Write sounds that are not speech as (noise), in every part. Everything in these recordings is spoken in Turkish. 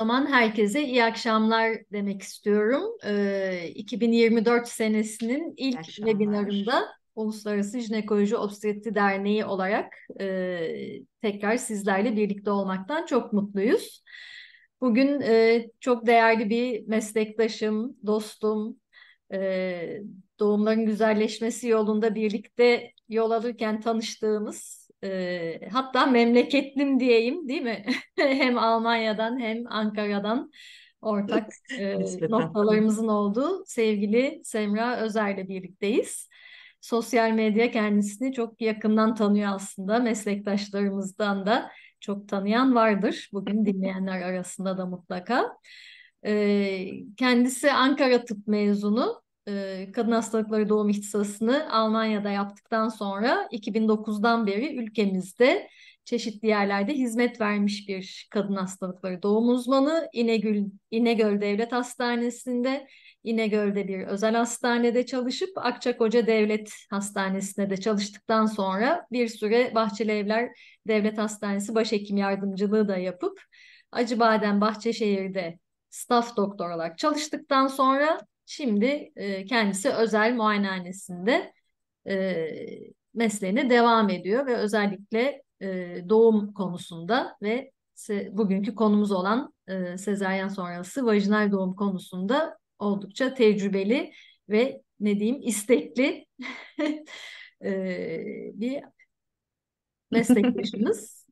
zaman herkese iyi akşamlar demek istiyorum. E, ee, 2024 senesinin ilk webinarında Uluslararası Jinekoloji Obstetri Derneği olarak e, tekrar sizlerle birlikte olmaktan çok mutluyuz. Bugün e, çok değerli bir meslektaşım, dostum, e, doğumların güzelleşmesi yolunda birlikte yol alırken tanıştığımız hatta memleketlim diyeyim değil mi? (laughs) hem Almanya'dan hem Ankara'dan ortak (laughs) e, noktalarımızın olduğu sevgili Semra Özer'le birlikteyiz. Sosyal medya kendisini çok yakından tanıyor aslında. Meslektaşlarımızdan da çok tanıyan vardır. Bugün dinleyenler arasında da mutlaka. E, kendisi Ankara Tıp mezunu. E, kadın hastalıkları doğum ihtisasını Almanya'da yaptıktan sonra 2009'dan beri ülkemizde çeşitli yerlerde hizmet vermiş bir kadın hastalıkları doğum uzmanı. İnegöl, İnegöl Devlet Hastanesi'nde, İnegöl'de bir özel hastanede çalışıp Akçakoca Devlet Hastanesi'nde de çalıştıktan sonra bir süre Bahçeli Evler Devlet Hastanesi başhekim yardımcılığı da yapıp Acıbadem Bahçeşehir'de staff doktor olarak çalıştıktan sonra Şimdi e, kendisi özel muayenehanesinde e, mesleğine devam ediyor ve özellikle e, doğum konusunda ve bugünkü konumuz olan e, sezaryen sonrası vajinal doğum konusunda oldukça tecrübeli ve ne diyeyim istekli (laughs) e, bir meslektaşımız.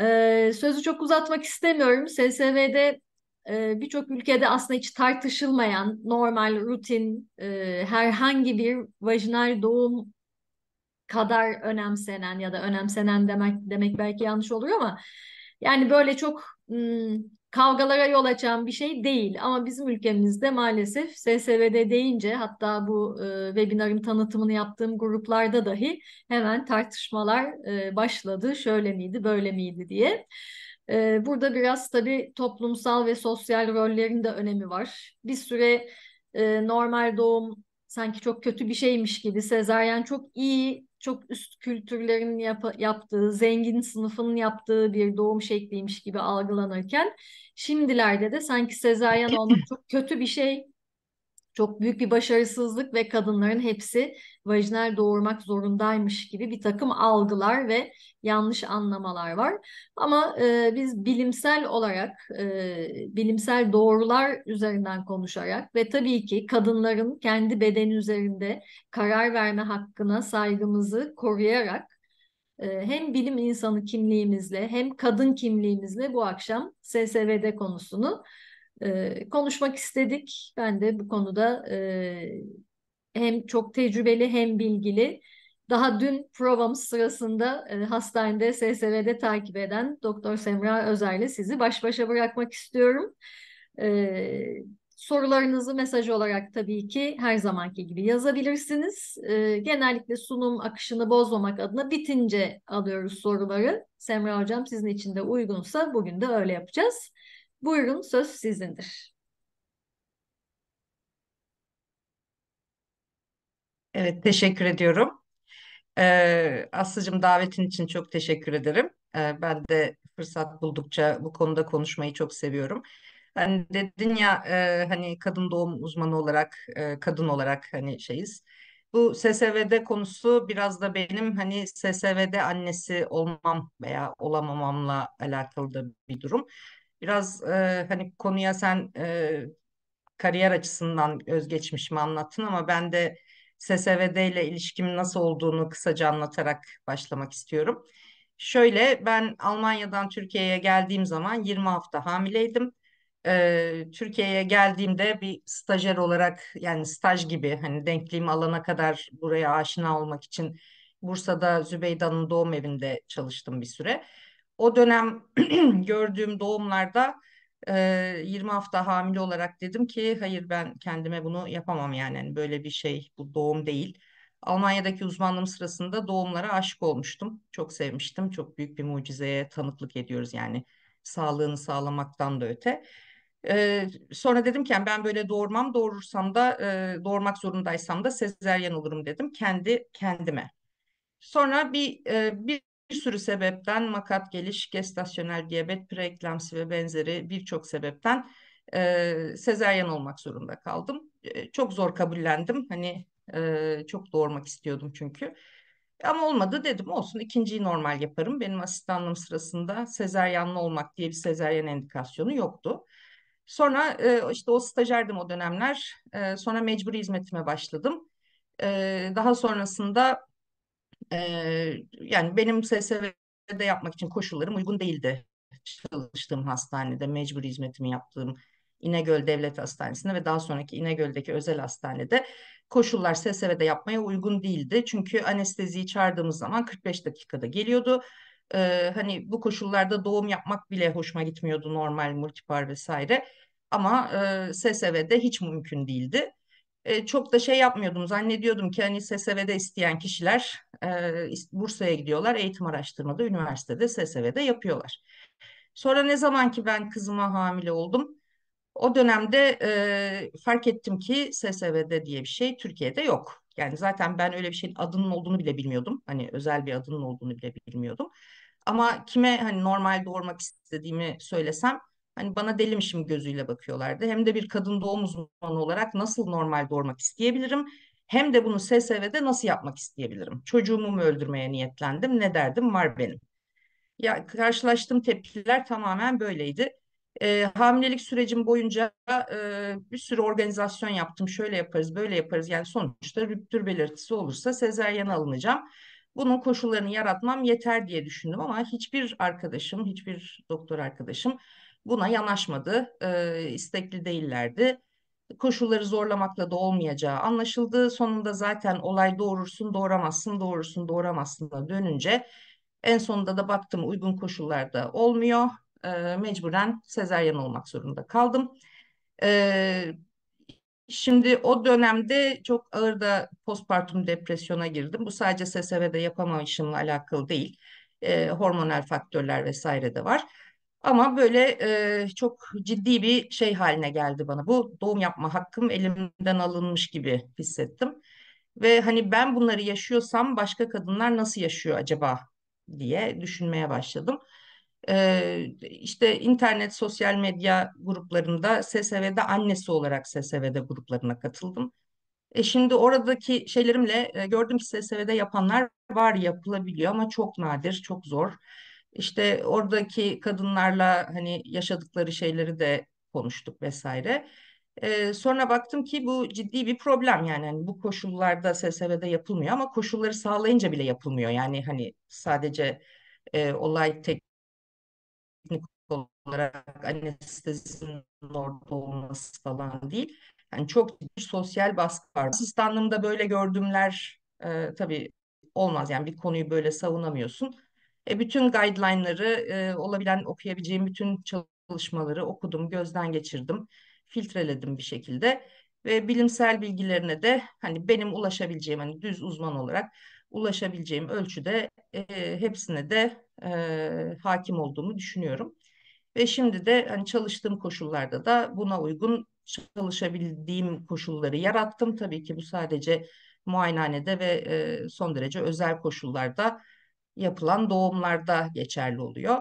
Ee, (laughs) sözü çok uzatmak istemiyorum. SSV'de e, birçok ülkede aslında hiç tartışılmayan normal, rutin, e, herhangi bir vajinal doğum kadar önemsenen ya da önemsenen demek demek belki yanlış olur ama yani böyle çok kavgalara yol açan bir şey değil ama bizim ülkemizde maalesef SSVD deyince hatta bu e, webinarın tanıtımını yaptığım gruplarda dahi hemen tartışmalar e, başladı. Şöyle miydi, böyle miydi diye. Ee, burada biraz tabii toplumsal ve sosyal rollerin de önemi var. Bir süre e, normal doğum sanki çok kötü bir şeymiş gibi sezaryen çok iyi, çok üst kültürlerin yap- yaptığı, zengin sınıfın yaptığı bir doğum şekliymiş gibi algılanırken şimdilerde de sanki sezaryen olmak (clears throat) çok kötü bir şey çok büyük bir başarısızlık ve kadınların hepsi vajinal doğurmak zorundaymış gibi bir takım algılar ve yanlış anlamalar var. Ama e, biz bilimsel olarak, e, bilimsel doğrular üzerinden konuşarak ve tabii ki kadınların kendi bedeni üzerinde karar verme hakkına saygımızı koruyarak e, hem bilim insanı kimliğimizle hem kadın kimliğimizle bu akşam SSVD konusunu e, konuşmak istedik. Ben de bu konuda e, hem çok tecrübeli hem bilgili. Daha dün provamız sırasında e, hastanede SSV'de takip eden Doktor Semra Özer'le sizi baş başa bırakmak istiyorum. E, sorularınızı mesaj olarak tabii ki her zamanki gibi yazabilirsiniz. E, genellikle sunum akışını bozmamak adına bitince alıyoruz soruları. Semra Hocam sizin için de uygunsa bugün de öyle yapacağız. Buyurun söz sizindir. Evet teşekkür ediyorum. Ee, Aslı'cığım davetin için çok teşekkür ederim. Ee, ben de fırsat buldukça bu konuda konuşmayı çok seviyorum. Hani dedin ya e, hani kadın doğum uzmanı olarak, e, kadın olarak hani şeyiz. Bu SSV'de konusu biraz da benim hani SSV'de annesi olmam veya olamamamla alakalı da bir durum. Biraz e, hani konuya sen e, kariyer açısından özgeçmişimi anlattın ama ben de SSVD ile ilişkimin nasıl olduğunu kısaca anlatarak başlamak istiyorum. Şöyle ben Almanya'dan Türkiye'ye geldiğim zaman 20 hafta hamileydim. Ee, Türkiye'ye geldiğimde bir stajyer olarak yani staj gibi hani denkliğimi alana kadar buraya aşina olmak için Bursa'da Zübeyde doğum evinde çalıştım bir süre o dönem (clears throat) gördüğüm doğumlarda e, 20 hafta hamile olarak dedim ki hayır ben kendime bunu yapamam yani. yani böyle bir şey bu doğum değil. Almanya'daki uzmanlığım sırasında doğumlara aşık olmuştum. Çok sevmiştim. Çok büyük bir mucizeye tanıklık ediyoruz yani sağlığını sağlamaktan da öte. Ee, sonra dedim ki ben böyle doğurmam doğurursam da e, doğurmak zorundaysam da sezeryen olurum dedim kendi kendime. Sonra bir e, bir bir sürü sebepten makat geliş, gestasyonel diyabet, preeklamsi ve benzeri birçok sebepten e, sezeryen olmak zorunda kaldım. E, çok zor kabullendim. Hani e, çok doğurmak istiyordum çünkü. Ama olmadı dedim olsun ikinciyi normal yaparım. Benim asistanlığım sırasında sezeryanlı olmak diye bir sezeryen endikasyonu yoktu. Sonra e, işte o stajyerdim o dönemler. E, sonra mecburi hizmetime başladım. E, daha sonrasında yani benim SSV'de yapmak için koşullarım uygun değildi. Çalıştığım hastanede mecbur hizmetimi yaptığım İnegöl Devlet Hastanesi'nde ve daha sonraki İnegöl'deki özel hastanede koşullar SSV'de yapmaya uygun değildi. Çünkü anesteziyi çağırdığımız zaman 45 dakikada geliyordu. Ee, hani bu koşullarda doğum yapmak bile hoşuma gitmiyordu normal multipar vesaire. Ama e, SSV'de hiç mümkün değildi. E, çok da şey yapmıyordum zannediyordum ki hani SSV'de isteyen kişiler e, Bursa'ya gidiyorlar. Eğitim araştırmada üniversitede SSV'de yapıyorlar. Sonra ne zaman ki ben kızıma hamile oldum o dönemde e, fark ettim ki SSV'de diye bir şey Türkiye'de yok. Yani zaten ben öyle bir şeyin adının olduğunu bile bilmiyordum. Hani özel bir adının olduğunu bile bilmiyordum. Ama kime hani normal doğurmak istediğimi söylesem hani bana delimişim gözüyle bakıyorlardı. Hem de bir kadın doğum uzmanı olarak nasıl normal doğurmak isteyebilirim? Hem de bunu SSV'de nasıl yapmak isteyebilirim? Çocuğumu mu öldürmeye niyetlendim? Ne derdim var benim? Ya karşılaştığım tepkiler tamamen böyleydi. E, hamilelik sürecim boyunca e, bir sürü organizasyon yaptım. Şöyle yaparız, böyle yaparız. Yani sonuçta rüptür belirtisi olursa sezeryen alınacağım. Bunun koşullarını yaratmam yeter diye düşündüm ama hiçbir arkadaşım, hiçbir doktor arkadaşım buna yanaşmadı. E, istekli değillerdi koşulları zorlamakla da olmayacağı anlaşıldı. Sonunda zaten olay doğurursun doğuramazsın doğurursun doğuramazsın da dönünce en sonunda da baktım uygun koşullarda olmuyor. E, mecburen sezeryan olmak zorunda kaldım. E, şimdi o dönemde çok ağır da postpartum depresyona girdim. Bu sadece SSV'de yapamamışımla alakalı değil. E, hormonal faktörler vesaire de var. Ama böyle e, çok ciddi bir şey haline geldi bana. Bu doğum yapma hakkım elimden alınmış gibi hissettim. Ve hani ben bunları yaşıyorsam başka kadınlar nasıl yaşıyor acaba diye düşünmeye başladım. E, işte internet, sosyal medya gruplarında SSV'de annesi olarak SSV'de gruplarına katıldım. E şimdi oradaki şeylerimle e, gördüm ki SSV'de yapanlar var yapılabiliyor ama çok nadir, çok zor. İşte oradaki kadınlarla hani yaşadıkları şeyleri de konuştuk vesaire. Ee, sonra baktım ki bu ciddi bir problem yani hani bu koşullarda SSV'de yapılmıyor ama koşulları sağlayınca bile yapılmıyor. Yani hani sadece e, olay teknik olarak anestezinin orada olması falan değil. Yani çok ciddi sosyal baskı var. Asistanlığımda böyle gördüğümler e, tabii olmaz yani bir konuyu böyle savunamıyorsun. E, bütün guideline'ları e, olabilen okuyabileceğim bütün çalışmaları okudum, gözden geçirdim, filtreledim bir şekilde ve bilimsel bilgilerine de hani benim ulaşabileceğim hani düz uzman olarak ulaşabileceğim ölçüde e, hepsine de e, hakim olduğumu düşünüyorum. Ve şimdi de hani çalıştığım koşullarda da buna uygun çalışabildiğim koşulları yarattım. Tabii ki bu sadece muayenehanede ve e, son derece özel koşullarda yapılan doğumlarda geçerli oluyor.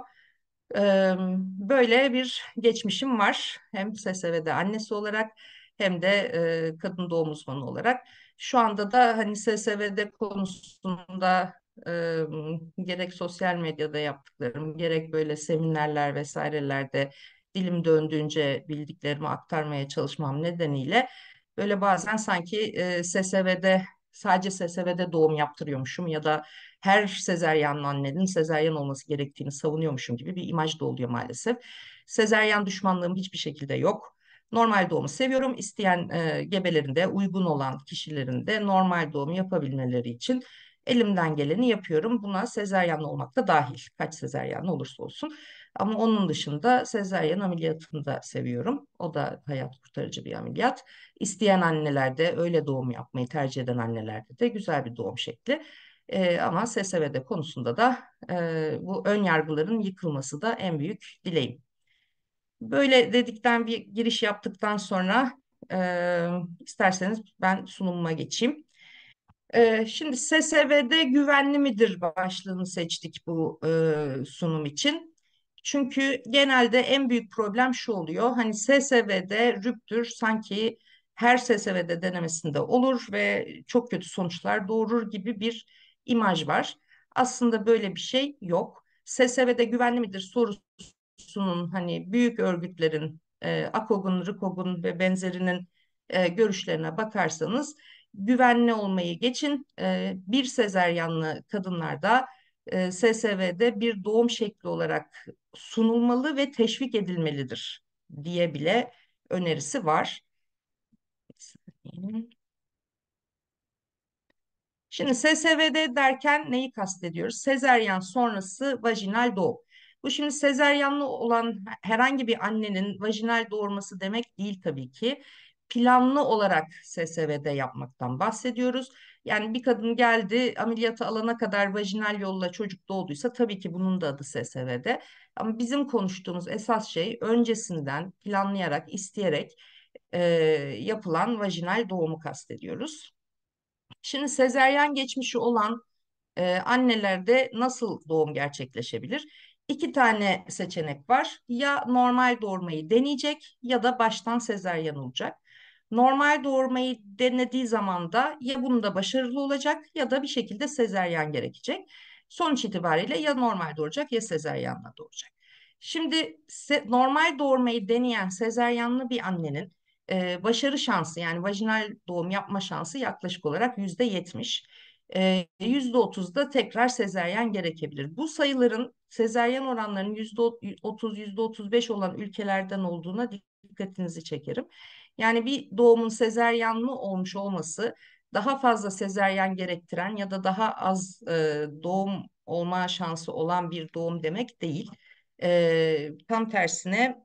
böyle bir geçmişim var. Hem SSV'de annesi olarak hem de kadın doğum uzmanı olarak. Şu anda da hani SSV'de konusunda gerek sosyal medyada yaptıklarım, gerek böyle seminerler vesairelerde dilim döndüğünce bildiklerimi aktarmaya çalışmam nedeniyle böyle bazen sanki SSV'de sadece SSV'de doğum yaptırıyormuşum ya da her sezeryanlı annenin sezeryan olması gerektiğini savunuyormuşum gibi bir imaj da oluyor maalesef. Sezeryan düşmanlığım hiçbir şekilde yok. Normal doğumu seviyorum. İsteyen e, gebelerinde uygun olan kişilerinde normal doğum yapabilmeleri için elimden geleni yapıyorum. Buna sezeryan olmak da dahil. Kaç sezeryan olursa olsun. Ama onun dışında sezaryen ameliyatını da seviyorum. O da hayat kurtarıcı bir ameliyat. İsteyen annelerde öyle doğum yapmayı tercih eden annelerde de güzel bir doğum şekli. E, ama SSV'de konusunda da e, bu ön yargıların yıkılması da en büyük dileğim. Böyle dedikten bir giriş yaptıktan sonra e, isterseniz ben sunumuma geçeyim. E, şimdi SSV'de güvenli midir başlığını seçtik bu e, sunum için. Çünkü genelde en büyük problem şu oluyor. Hani SSV'de rüptür sanki her SSV'de denemesinde olur ve çok kötü sonuçlar doğurur gibi bir imaj var. Aslında böyle bir şey yok. SSV'de güvenli midir sorusunun hani büyük örgütlerin e, AKOG'un, RIKOG'un ve benzerinin e, görüşlerine bakarsanız güvenli olmayı geçin. E, bir sezeryanlı kadınlarda e, SSV'de bir doğum şekli olarak sunulmalı ve teşvik edilmelidir diye bile önerisi var. Şimdi SSVD derken neyi kastediyoruz? Sezeryan sonrası vajinal doğum. Bu şimdi sezeryanlı olan herhangi bir annenin vajinal doğurması demek değil tabii ki. Planlı olarak SSVD yapmaktan bahsediyoruz. Yani bir kadın geldi ameliyatı alana kadar vajinal yolla çocuk doğduysa tabii ki bunun da adı SSVD. Ama bizim konuştuğumuz esas şey öncesinden planlayarak, isteyerek e, yapılan vajinal doğumu kastediyoruz. Şimdi sezeryan geçmişi olan e, annelerde nasıl doğum gerçekleşebilir? İki tane seçenek var. Ya normal doğurmayı deneyecek ya da baştan sezeryan olacak. Normal doğurmayı denediği zaman da ya bunda başarılı olacak ya da bir şekilde sezeryan gerekecek. Sonuç itibariyle ya normal doğuracak ya sezeryanla doğuracak. Şimdi se normal doğurmayı deneyen sezeryanlı bir annenin e, başarı şansı yani vajinal doğum yapma şansı yaklaşık olarak yüzde yetmiş. E, yüzde otuzda tekrar sezeryan gerekebilir. Bu sayıların sezeryan oranlarının yüzde otuz, yüzde otuz beş olan ülkelerden olduğuna dikkatinizi çekerim. Yani bir doğumun sezeryan olmuş olması daha fazla sezeryen gerektiren ya da daha az e, doğum olma şansı olan bir doğum demek değil. E, tam tersine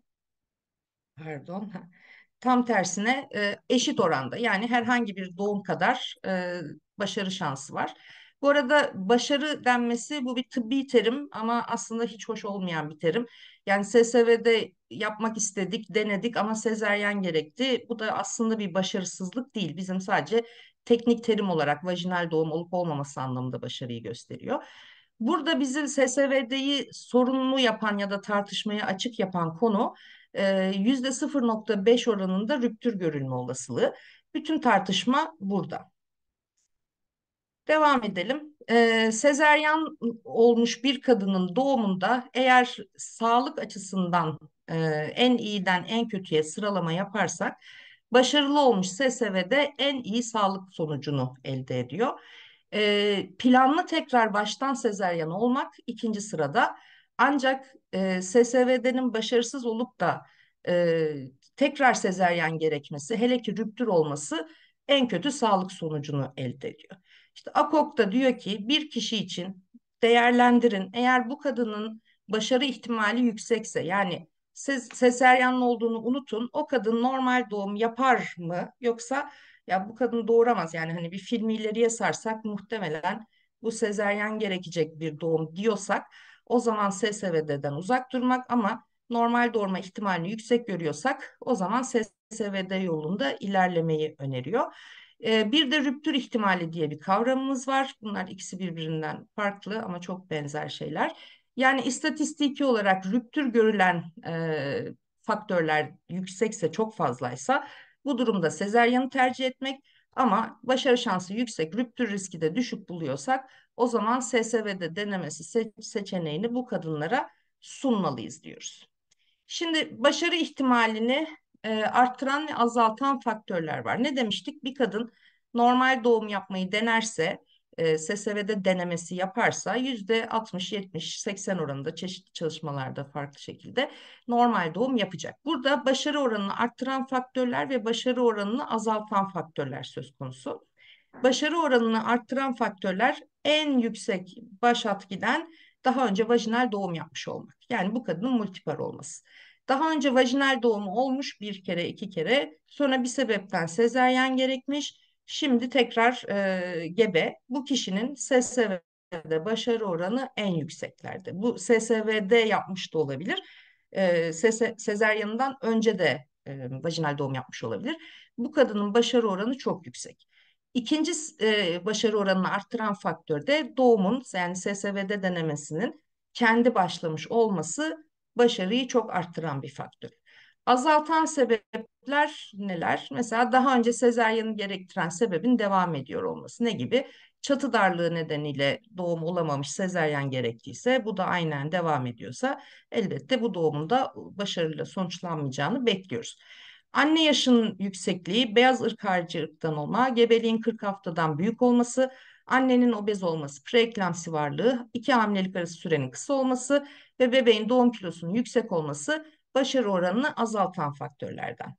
pardon tam tersine e, eşit oranda yani herhangi bir doğum kadar e, başarı şansı var. Bu arada başarı denmesi bu bir tıbbi terim ama aslında hiç hoş olmayan bir terim. Yani SSV'de yapmak istedik, denedik ama sezeryen gerekti. Bu da aslında bir başarısızlık değil. Bizim sadece teknik terim olarak vajinal doğum olup olmaması anlamında başarıyı gösteriyor. Burada bizim SSVD'yi sorunlu yapan ya da tartışmaya açık yapan konu e, yüzde %0.5 oranında rüptür görülme olasılığı. Bütün tartışma burada. Devam edelim. Ee, sezeryan olmuş bir kadının doğumunda eğer sağlık açısından e, en iyiden en kötüye sıralama yaparsak Başarılı olmuş SSV'de en iyi sağlık sonucunu elde ediyor. E, planlı tekrar baştan sezeryan olmak ikinci sırada. Ancak e, SSV'denin başarısız olup da e, tekrar sezeryan gerekmesi, hele ki rüptür olması en kötü sağlık sonucunu elde ediyor. İşte AKOK da diyor ki bir kişi için değerlendirin. Eğer bu kadının başarı ihtimali yüksekse yani ses, seseryanın olduğunu unutun. O kadın normal doğum yapar mı? Yoksa ya bu kadın doğuramaz yani hani bir filmi ileriye sarsak muhtemelen bu sezeryan gerekecek bir doğum diyorsak o zaman SSVD'den uzak durmak ama normal doğurma ihtimalini yüksek görüyorsak o zaman SSVD yolunda ilerlemeyi öneriyor. Ee, bir de rüptür ihtimali diye bir kavramımız var. Bunlar ikisi birbirinden farklı ama çok benzer şeyler. Yani istatistiki olarak rüptür görülen e, faktörler yüksekse çok fazlaysa bu durumda sezeryanı tercih etmek ama başarı şansı yüksek, rüptür riski de düşük buluyorsak o zaman SSV'de denemesi se seçeneğini bu kadınlara sunmalıyız diyoruz. Şimdi başarı ihtimalini e, arttıran ve azaltan faktörler var. Ne demiştik? Bir kadın normal doğum yapmayı denerse e, SSV'de denemesi yaparsa yüzde 60, 70, 80 oranında çeşitli çalışmalarda farklı şekilde normal doğum yapacak. Burada başarı oranını arttıran faktörler ve başarı oranını azaltan faktörler söz konusu. Başarı oranını arttıran faktörler en yüksek baş atkiden daha önce vajinal doğum yapmış olmak. Yani bu kadının multipar olması. Daha önce vajinal doğumu olmuş bir kere iki kere sonra bir sebepten sezeryen gerekmiş Şimdi tekrar e, gebe. Bu kişinin SSV'de başarı oranı en yükseklerde. Bu SSV'de yapmış da olabilir. E, sese, sezeryanından önce de e, vajinal doğum yapmış olabilir. Bu kadının başarı oranı çok yüksek. İkinci e, başarı oranını arttıran faktör de doğumun yani SSV'de denemesinin kendi başlamış olması başarıyı çok arttıran bir faktör. Azaltan sebepler neler? Mesela daha önce sezeryanı gerektiren sebebin devam ediyor olması ne gibi? Çatı darlığı nedeniyle doğum olamamış sezeryan gerektiyse bu da aynen devam ediyorsa elbette bu doğumun da başarıyla sonuçlanmayacağını bekliyoruz. Anne yaşının yüksekliği, beyaz ırk harici ırktan olma, gebeliğin 40 haftadan büyük olması, annenin obez olması, preeklamsi varlığı, iki hamilelik arası sürenin kısa olması ve bebeğin doğum kilosunun yüksek olması başarı oranını azaltan faktörlerden.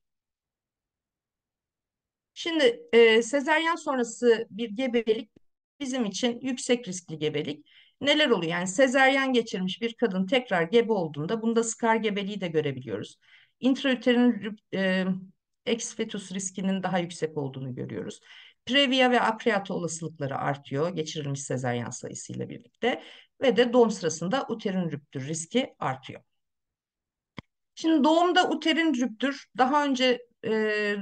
Şimdi e, sezeryan sonrası bir gebelik bizim için yüksek riskli gebelik. Neler oluyor? Yani sezeryan geçirmiş bir kadın tekrar gebe olduğunda bunda skar gebeliği de görebiliyoruz. Intraüterin e, eksfetus riskinin daha yüksek olduğunu görüyoruz. Previa ve akriyata olasılıkları artıyor geçirilmiş sezeryan sayısıyla birlikte ve de doğum sırasında uterin rüptür riski artıyor. Şimdi doğumda uterin rüptür. Daha önce e,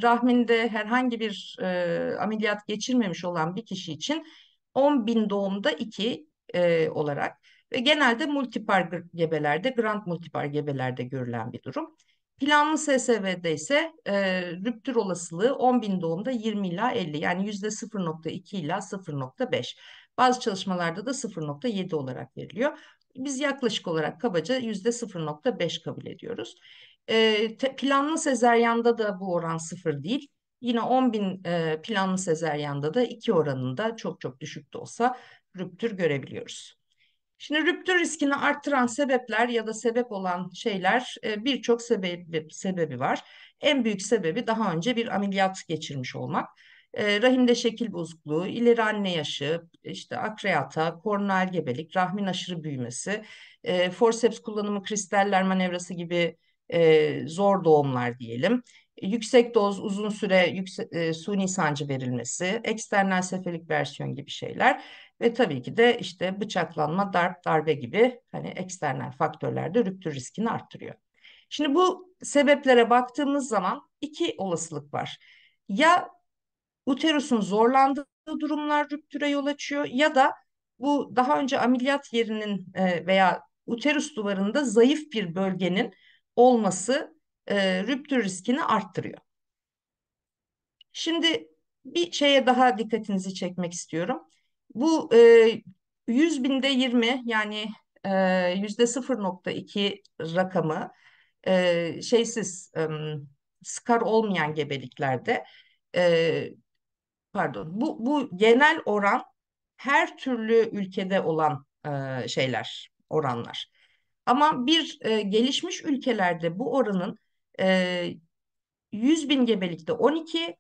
rahminde herhangi bir e, ameliyat geçirmemiş olan bir kişi için 10 bin doğumda 2 e, olarak ve genelde multipar gebelerde, grand multipar gebelerde görülen bir durum. Planlı SSV'de ise e, rüptür olasılığı 10 bin doğumda 20 ila 50 yani %0.2 ila 0.5. Bazı çalışmalarda da 0.7 olarak veriliyor biz yaklaşık olarak kabaca yüzde 0.5 kabul ediyoruz. E, te, planlı sezeryanda da bu oran sıfır değil. Yine 10 bin e, planlı sezeryanda da 2 oranında çok çok düşük de olsa rüptür görebiliyoruz. Şimdi rüptür riskini arttıran sebepler ya da sebep olan şeyler e, birçok sebebi, sebebi var. En büyük sebebi daha önce bir ameliyat geçirmiş olmak. Ee, rahimde şekil bozukluğu, ileri anne yaşı, işte akreata, koronal gebelik, rahmin aşırı büyümesi, e, forceps kullanımı, kristaller manevrası gibi e, zor doğumlar diyelim. Yüksek doz uzun süre yükse, e, suni sancı verilmesi, eksternal sefelik versiyon gibi şeyler ve tabii ki de işte bıçaklanma, darp, darbe gibi hani eksternal faktörler de rüptür riskini arttırıyor. Şimdi bu sebeplere baktığımız zaman iki olasılık var. Ya uterusun zorlandığı durumlar rüptüre yol açıyor ya da bu daha önce ameliyat yerinin e, veya uterus duvarında zayıf bir bölgenin olması e, rüptür riskini arttırıyor. Şimdi bir şeye daha dikkatinizi çekmek istiyorum. Bu e, 100 binde 20 yani e, yüzde %0.2 rakamı e, şeysiz e, skar olmayan gebeliklerde e, pardon bu bu genel oran her türlü ülkede olan e, şeyler oranlar. Ama bir e, gelişmiş ülkelerde bu oranın e, 100 bin gebelikte 12,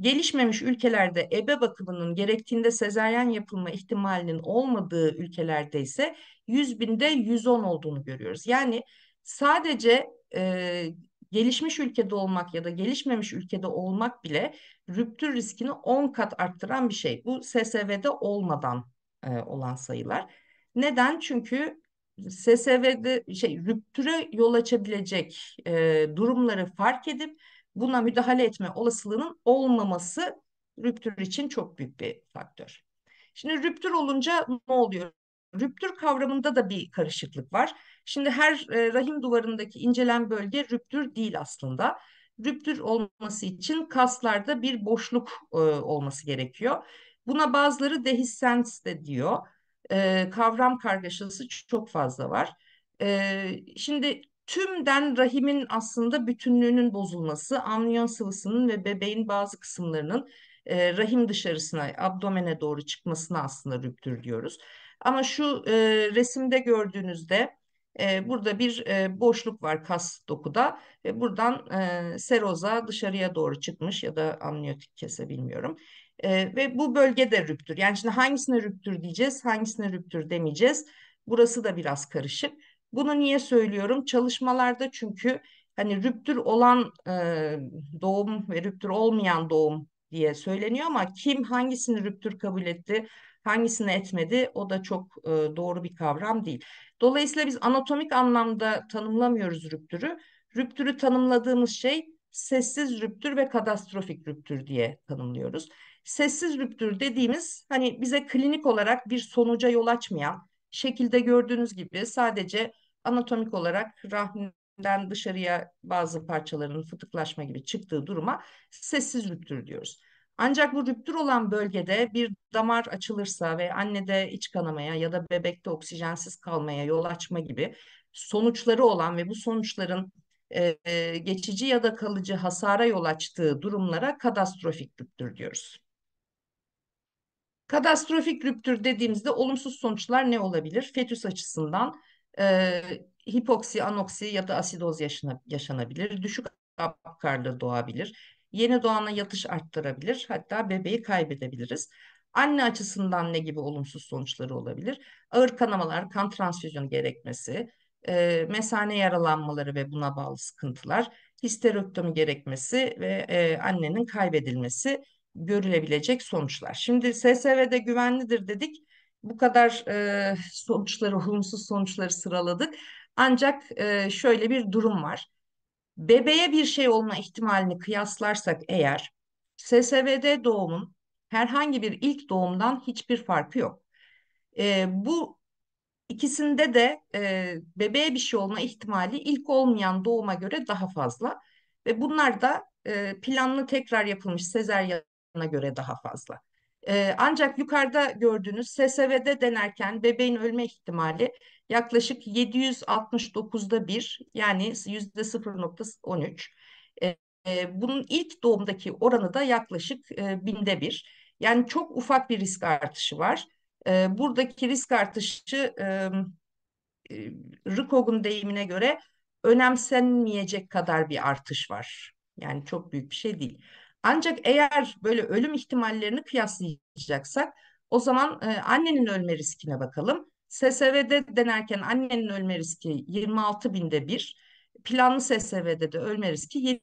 gelişmemiş ülkelerde ebe bakımının gerektiğinde sezaryen yapılma ihtimalinin olmadığı ülkelerde ise 100 binde 110 olduğunu görüyoruz. Yani sadece e, gelişmiş ülkede olmak ya da gelişmemiş ülkede olmak bile rüptür riskini 10 kat arttıran bir şey. Bu SSV'de olmadan e, olan sayılar. Neden? Çünkü SSV'de şey rüptüre yol açabilecek e, durumları fark edip buna müdahale etme olasılığının olmaması rüptür için çok büyük bir faktör. Şimdi rüptür olunca ne oluyor? rüptür kavramında da bir karışıklık var. Şimdi her e, rahim duvarındaki incelen bölge rüptür değil aslında. Rüptür olması için kaslarda bir boşluk e, olması gerekiyor. Buna bazıları dehiscence de diyor. E, kavram kargaşası çok fazla var. E, şimdi tümden rahimin aslında bütünlüğünün bozulması, amniyon sıvısının ve bebeğin bazı kısımlarının e, rahim dışarısına, abdomene doğru çıkmasına aslında rüptür diyoruz. Ama şu e, resimde gördüğünüzde e, burada bir e, boşluk var kas dokuda ve buradan e, seroza dışarıya doğru çıkmış ya da amniyotik kese bilmiyorum. E, ve bu bölgede rüptür. Yani şimdi hangisine rüptür diyeceğiz, hangisine rüptür demeyeceğiz. Burası da biraz karışık. Bunu niye söylüyorum? Çalışmalarda çünkü hani rüptür olan e, doğum ve rüptür olmayan doğum diye söyleniyor ama kim hangisini rüptür kabul etti? hangisini etmedi o da çok e, doğru bir kavram değil. Dolayısıyla biz anatomik anlamda tanımlamıyoruz rüptürü. Rüptürü tanımladığımız şey sessiz rüptür ve katastrofik rüptür diye tanımlıyoruz. Sessiz rüptür dediğimiz hani bize klinik olarak bir sonuca yol açmayan şekilde gördüğünüz gibi sadece anatomik olarak rahminden dışarıya bazı parçaların fıtıklaşma gibi çıktığı duruma sessiz rüptür diyoruz. Ancak bu rüptür olan bölgede bir damar açılırsa ve annede iç kanamaya ya da bebekte oksijensiz kalmaya yol açma gibi sonuçları olan ve bu sonuçların e, e, geçici ya da kalıcı hasara yol açtığı durumlara katastrofik rüptür diyoruz. Katastrofik rüptür dediğimizde olumsuz sonuçlar ne olabilir? Fetüs açısından e, hipoksi, anoksi ya da asidoz yaşana, yaşanabilir. Düşük abkarlı doğabilir. Yeni doğana yatış arttırabilir. Hatta bebeği kaybedebiliriz. Anne açısından ne gibi olumsuz sonuçları olabilir? Ağır kanamalar, kan transfüzyonu gerekmesi, e, mesane yaralanmaları ve buna bağlı sıkıntılar, histerektomi gerekmesi ve e, annenin kaybedilmesi görülebilecek sonuçlar. Şimdi SSV'de güvenlidir dedik. Bu kadar e, sonuçları, olumsuz sonuçları sıraladık. Ancak e, şöyle bir durum var. Bebeğe bir şey olma ihtimalini kıyaslarsak eğer SSVD doğumun herhangi bir ilk doğumdan hiçbir farkı yok. E, bu ikisinde de e, bebeğe bir şey olma ihtimali ilk olmayan doğuma göre daha fazla ve bunlar da e, planlı tekrar yapılmış sezeryana göre daha fazla. Ee, ancak yukarıda gördüğünüz SSV'de denerken bebeğin ölme ihtimali yaklaşık 769'da bir yani %0.13. Ee, e, bunun ilk doğumdaki oranı da yaklaşık e, binde bir. Yani çok ufak bir risk artışı var. E, buradaki risk artışı e, Rikog'un deyimine göre önemsenmeyecek kadar bir artış var. Yani çok büyük bir şey değil. Ancak eğer böyle ölüm ihtimallerini kıyaslayacaksak o zaman e, annenin ölme riskine bakalım. SSV'de denerken annenin ölme riski 26 binde bir, planlı SSV'de de ölme riski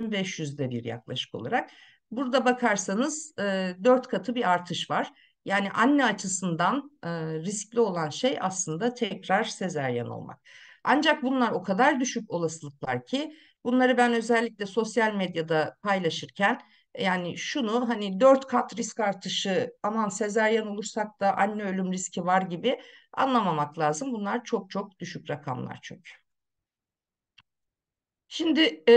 7500'de bir yaklaşık olarak. Burada bakarsanız e, 4 katı bir artış var. Yani anne açısından e, riskli olan şey aslında tekrar sezeryan olmak. Ancak bunlar o kadar düşük olasılıklar ki Bunları ben özellikle sosyal medyada paylaşırken yani şunu hani dört kat risk artışı aman sezeryan olursak da anne ölüm riski var gibi anlamamak lazım. Bunlar çok çok düşük rakamlar çünkü. Şimdi e,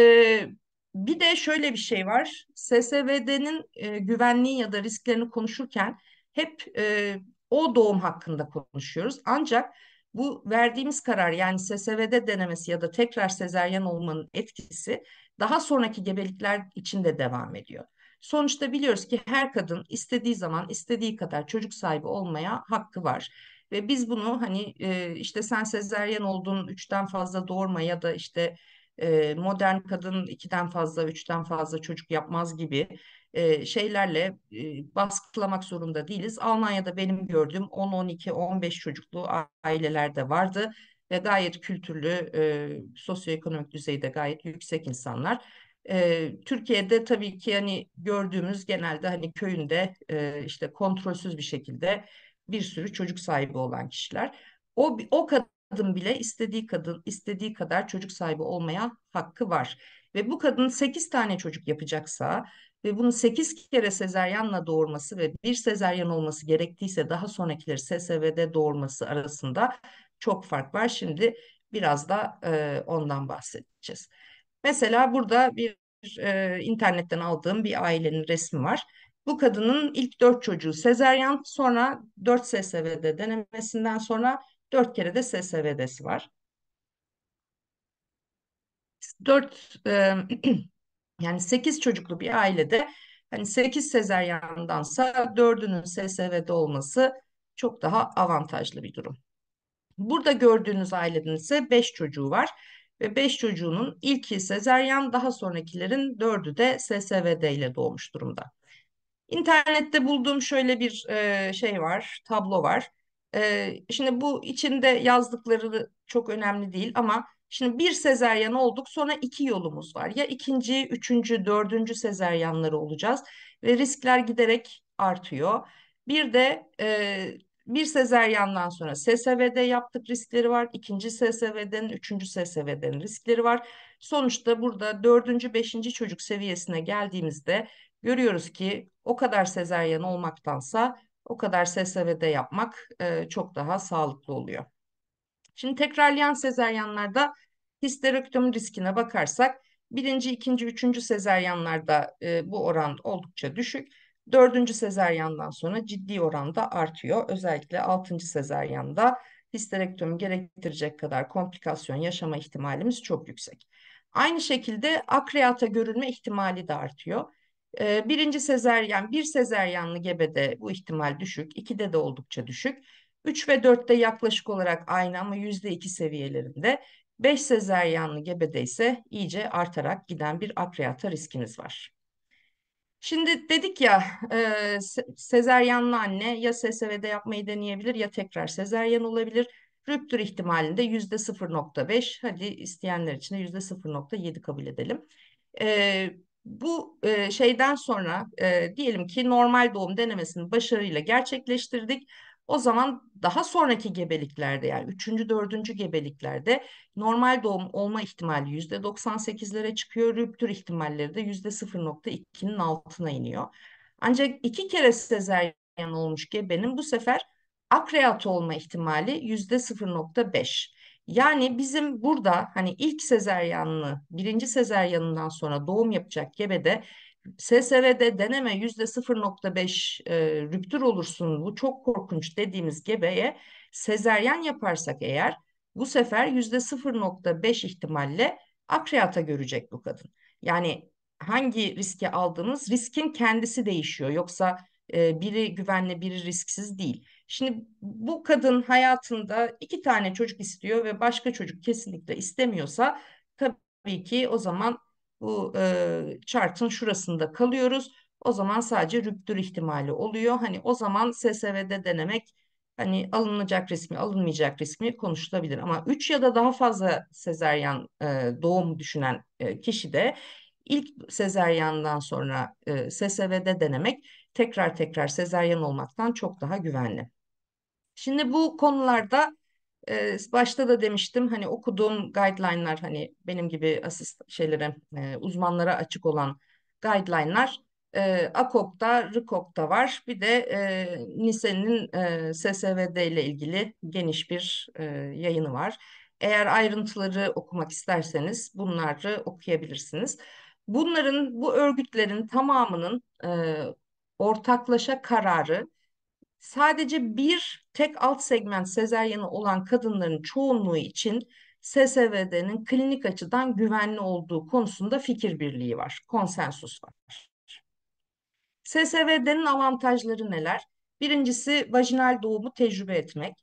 bir de şöyle bir şey var. SSVD'nin e, güvenliği ya da risklerini konuşurken hep e, o doğum hakkında konuşuyoruz. Ancak bu verdiğimiz karar yani SSV'de denemesi ya da tekrar sezeryen olmanın etkisi daha sonraki gebelikler için de devam ediyor. Sonuçta biliyoruz ki her kadın istediği zaman istediği kadar çocuk sahibi olmaya hakkı var. Ve biz bunu hani e, işte sen sezeryen oldun üçten fazla doğurma ya da işte e, modern kadın ikiden fazla üçten fazla çocuk yapmaz gibi e, şeylerle e, baskılamak zorunda değiliz. Almanya'da benim gördüğüm 10-12-15 çocuklu ailelerde vardı ve gayet kültürlü, e, sosyoekonomik düzeyde gayet yüksek insanlar. E, Türkiye'de tabii ki hani gördüğümüz genelde hani köyünde e, işte kontrolsüz bir şekilde bir sürü çocuk sahibi olan kişiler. O o kadın bile istediği kadın istediği kadar çocuk sahibi olmaya hakkı var. Ve bu kadın 8 tane çocuk yapacaksa ve bunu 8 kere sezeryanla doğurması ve bir sezeryan olması gerektiyse daha sonrakileri SSV'de doğurması arasında çok fark var. Şimdi biraz da e, ondan bahsedeceğiz. Mesela burada bir e, internetten aldığım bir ailenin resmi var. Bu kadının ilk dört çocuğu sezeryan, sonra dört SSV'de denemesinden sonra dört kere de SSV'desi var. Dört e, (clears throat) Yani 8 çocuklu bir ailede hani 8 sezeryandansa 4'ünün SSV'de olması çok daha avantajlı bir durum. Burada gördüğünüz aileden ise 5 çocuğu var ve 5 çocuğunun ilki sezeryan daha sonrakilerin 4'ü de SSVD ile doğmuş durumda. İnternette bulduğum şöyle bir e, şey var, tablo var. E, şimdi bu içinde yazdıkları çok önemli değil ama Şimdi bir sezeryan olduk sonra iki yolumuz var. Ya ikinci, üçüncü, dördüncü sezeryanları olacağız ve riskler giderek artıyor. Bir de e, bir sezeryandan sonra SSV'de yaptık riskleri var. İkinci SSV'den, üçüncü SSV'den riskleri var. Sonuçta burada dördüncü, beşinci çocuk seviyesine geldiğimizde görüyoruz ki o kadar sezeryan olmaktansa o kadar SSV'de yapmak e, çok daha sağlıklı oluyor. Şimdi tekrarlayan sezeryanlarda histerektomi riskine bakarsak birinci, ikinci, üçüncü sezeryanlarda e, bu oran oldukça düşük. Dördüncü sezaryandan sonra ciddi oranda artıyor. Özellikle altıncı sezaryanda histerektomi gerektirecek kadar komplikasyon yaşama ihtimalimiz çok yüksek. Aynı şekilde akreata görülme ihtimali de artıyor. E, birinci sezeryan, bir sezeryanlı gebede bu ihtimal düşük, ikide de oldukça düşük. 3 ve 4'te yaklaşık olarak aynı ama %2 seviyelerinde. 5 sezeryanlı gebede ise iyice artarak giden bir akreyata riskimiz var. Şimdi dedik ya e, sezeryanlı anne ya SSV'de yapmayı deneyebilir ya tekrar sezeryan olabilir. Rüptür ihtimalinde yüzde 0.5 hadi isteyenler için de yüzde 0.7 kabul edelim. E, bu e, şeyden sonra e, diyelim ki normal doğum denemesini başarıyla gerçekleştirdik o zaman daha sonraki gebeliklerde yani 3. 4. gebeliklerde normal doğum olma ihtimali %98'lere çıkıyor. Rüptür ihtimalleri de %0.2'nin altına iniyor. Ancak iki kere sezeryen olmuş gebenin bu sefer akreat olma ihtimali %0.5. Yani bizim burada hani ilk sezeryanlı, birinci sezeryanından sonra doğum yapacak gebede SSR'de deneme yüzde 0.5 e, rüptür olursun bu çok korkunç dediğimiz gebeye sezeryan yaparsak eğer bu sefer yüzde 0.5 ihtimalle akreata görecek bu kadın. Yani hangi riski aldığımız riskin kendisi değişiyor. Yoksa e, biri güvenli biri risksiz değil. Şimdi bu kadın hayatında iki tane çocuk istiyor ve başka çocuk kesinlikle istemiyorsa tabii ki o zaman bu e, chart'ın şurasında kalıyoruz. O zaman sadece rüptür ihtimali oluyor. Hani o zaman SSV'de denemek hani alınacak risk mi alınmayacak risk konuşulabilir. Ama 3 ya da daha fazla sezeryan e, doğum düşünen e, kişi de ilk sezeryandan sonra e, SSV'de denemek tekrar tekrar sezeryan olmaktan çok daha güvenli. Şimdi bu konularda e, başta da demiştim hani okuduğum guideline'lar hani benim gibi asist şeylere e, uzmanlara açık olan guideline'lar e, AKOK'ta, RIKOK'ta var. Bir de e, NİSE'nin e, SSVD ile ilgili geniş bir e, yayını var. Eğer ayrıntıları okumak isterseniz bunları okuyabilirsiniz. Bunların, bu örgütlerin tamamının e, ortaklaşa kararı sadece bir tek alt segment sezeryanı olan kadınların çoğunluğu için SSVD'nin klinik açıdan güvenli olduğu konusunda fikir birliği var, konsensus var. SSVD'nin avantajları neler? Birincisi vajinal doğumu tecrübe etmek.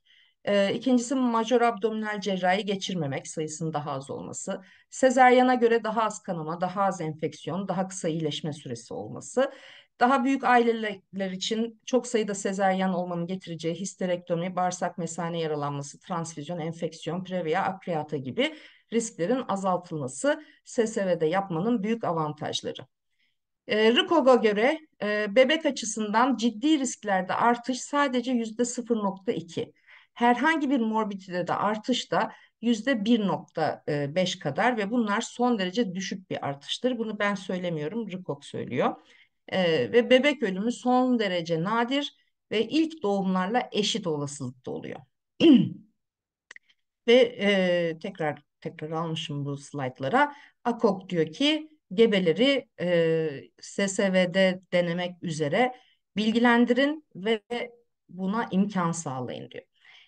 E, ikincisi major abdominal cerrahi geçirmemek sayısının daha az olması. Sezeryana göre daha az kanama, daha az enfeksiyon, daha kısa iyileşme süresi olması. Daha büyük aileler için çok sayıda sezeryan olmanın getireceği histerektomi, bağırsak mesane yaralanması, transfüzyon, enfeksiyon, previya, akriyata gibi risklerin azaltılması SSV'de yapmanın büyük avantajları. E, ee, Rikog'a göre e, bebek açısından ciddi risklerde artış sadece yüzde 0.2. Herhangi bir morbidite de artış da yüzde 1.5 kadar ve bunlar son derece düşük bir artıştır. Bunu ben söylemiyorum, Rikog söylüyor e, ve bebek ölümü son derece nadir ve ilk doğumlarla eşit olasılıkta oluyor. (clears throat) ve e, tekrar tekrar almışım bu slaytlara. Akok diyor ki gebeleri e, SSV'de denemek üzere bilgilendirin ve buna imkan sağlayın diyor.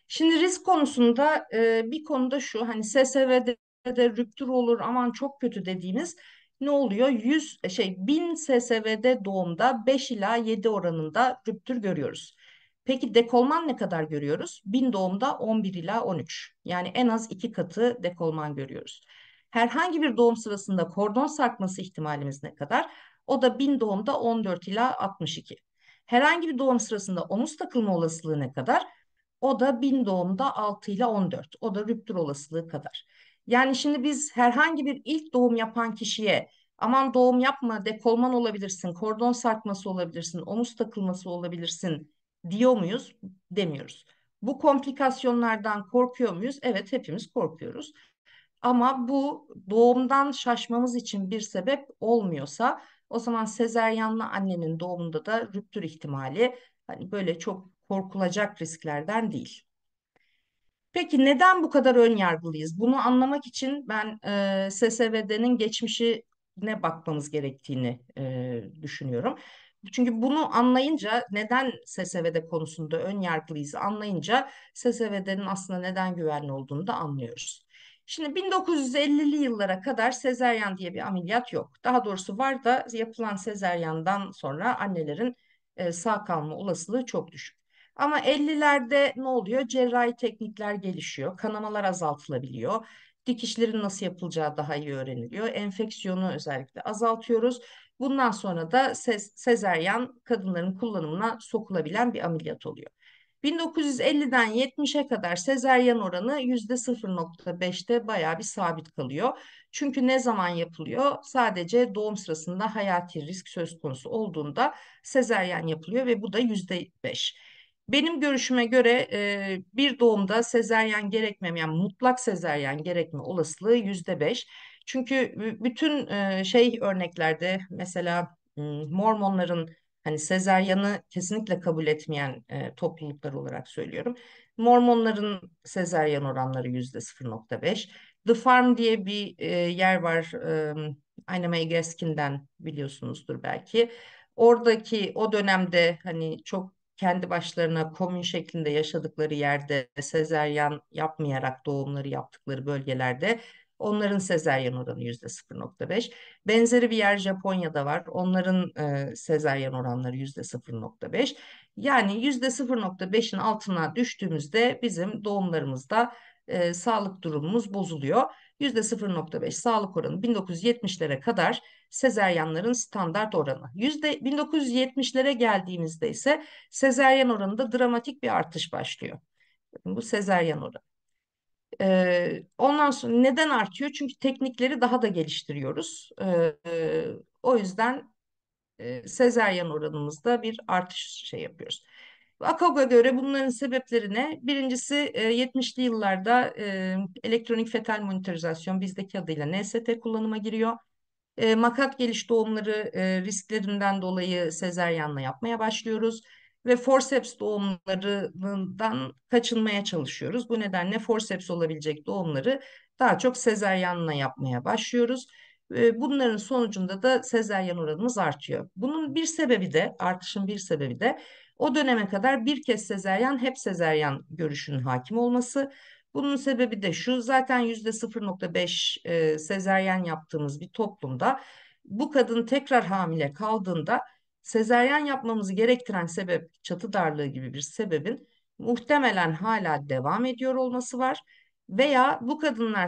Şimdi risk konusunda e, bir konuda şu hani SSV'de de rüptür olur aman çok kötü dediğimiz ne oluyor? 100 e, şey 1000 SSV'de doğumda 5 ila 7 oranında rüptür görüyoruz. Peki dekolman ne kadar görüyoruz? 1000 doğumda 11 ila 13. Yani en az 2 katı dekolman görüyoruz. Herhangi bir doğum sırasında kordon sarkması ihtimalimiz ne kadar? O da 1000 doğumda 14 ila 62. Herhangi bir doğum sırasında omuz takılma olasılığı ne kadar? O da 1000 doğumda 6 ile 14. O da rüptür olasılığı kadar. Yani şimdi biz herhangi bir ilk doğum yapan kişiye aman doğum yapma dekolman olabilirsin, kordon sarkması olabilirsin, omuz takılması olabilirsin diyor muyuz? Demiyoruz. Bu komplikasyonlardan korkuyor muyuz? Evet hepimiz korkuyoruz. Ama bu doğumdan şaşmamız için bir sebep olmuyorsa o zaman sezeryanlı annenin doğumunda da rüptür ihtimali hani böyle çok korkulacak risklerden değil. Peki neden bu kadar ön yargılıyız? Bunu anlamak için ben e, SSVD'nin geçmişine bakmamız gerektiğini e, düşünüyorum. Çünkü bunu anlayınca neden SSVD konusunda ön yargılıyız anlayınca SSVD'nin aslında neden güvenli olduğunu da anlıyoruz. Şimdi 1950'li yıllara kadar sezeryan diye bir ameliyat yok. Daha doğrusu var da yapılan sezeryandan sonra annelerin e, sağ kalma olasılığı çok düşük. Ama 50'lerde ne oluyor? Cerrahi teknikler gelişiyor. Kanamalar azaltılabiliyor. Dikişlerin nasıl yapılacağı daha iyi öğreniliyor. Enfeksiyonu özellikle azaltıyoruz. Bundan sonra da sez, sezeryan kadınların kullanımına sokulabilen bir ameliyat oluyor. 1950'den 70'e kadar sezeryan oranı %0.5'te bayağı bir sabit kalıyor. Çünkü ne zaman yapılıyor? Sadece doğum sırasında hayati risk söz konusu olduğunda sezeryan yapılıyor ve bu da %5. Benim görüşüme göre e, bir doğumda sezeryen gerekmem yani mutlak sezeryen gerekme olasılığı yüzde beş. Çünkü bütün e, şey örneklerde mesela Mormonların hani sezeryanı kesinlikle kabul etmeyen e, topluluklar olarak söylüyorum. Mormonların sezeryan oranları yüzde 0.5. The Farm diye bir e, yer var. E, Ayna May Gaskin'den biliyorsunuzdur belki. Oradaki o dönemde hani çok kendi başlarına komün şeklinde yaşadıkları yerde sezeryan yapmayarak doğumları yaptıkları bölgelerde onların sezeryan oranı yüzde 0.5. Benzeri bir yer Japonya'da var. Onların e, sezeryan oranları yüzde 0.5. Yani yüzde 0.5'in altına düştüğümüzde bizim doğumlarımızda e, sağlık durumumuz bozuluyor. %0.5 sağlık oranı 1970'lere kadar sezeryanların standart oranı. %1970'lere geldiğimizde ise sezeryan oranında dramatik bir artış başlıyor. Bu sezeryan oranı. Ee, ondan sonra neden artıyor? Çünkü teknikleri daha da geliştiriyoruz. Ee, o yüzden e, sezeryan oranımızda bir artış şey yapıyoruz. AKOG'a göre bunların sebepleri ne? Birincisi 70'li e, yıllarda e, elektronik fetal monitorizasyon bizdeki adıyla NST kullanıma giriyor. E, makat geliş doğumları risklerinden dolayı sezeryanla yapmaya başlıyoruz ve forceps doğumlarından kaçınmaya çalışıyoruz. Bu nedenle forceps olabilecek doğumları daha çok sezeryanla yapmaya başlıyoruz. Bunların sonucunda da sezeryan oranımız artıyor. Bunun bir sebebi de, artışın bir sebebi de o döneme kadar bir kez sezeryan hep sezeryan görüşünün hakim olması. Bunun sebebi de şu zaten yüzde 0.5 e, sezeryan yaptığımız bir toplumda bu kadın tekrar hamile kaldığında sezeryan yapmamızı gerektiren sebep çatı darlığı gibi bir sebebin muhtemelen hala devam ediyor olması var veya bu kadınlar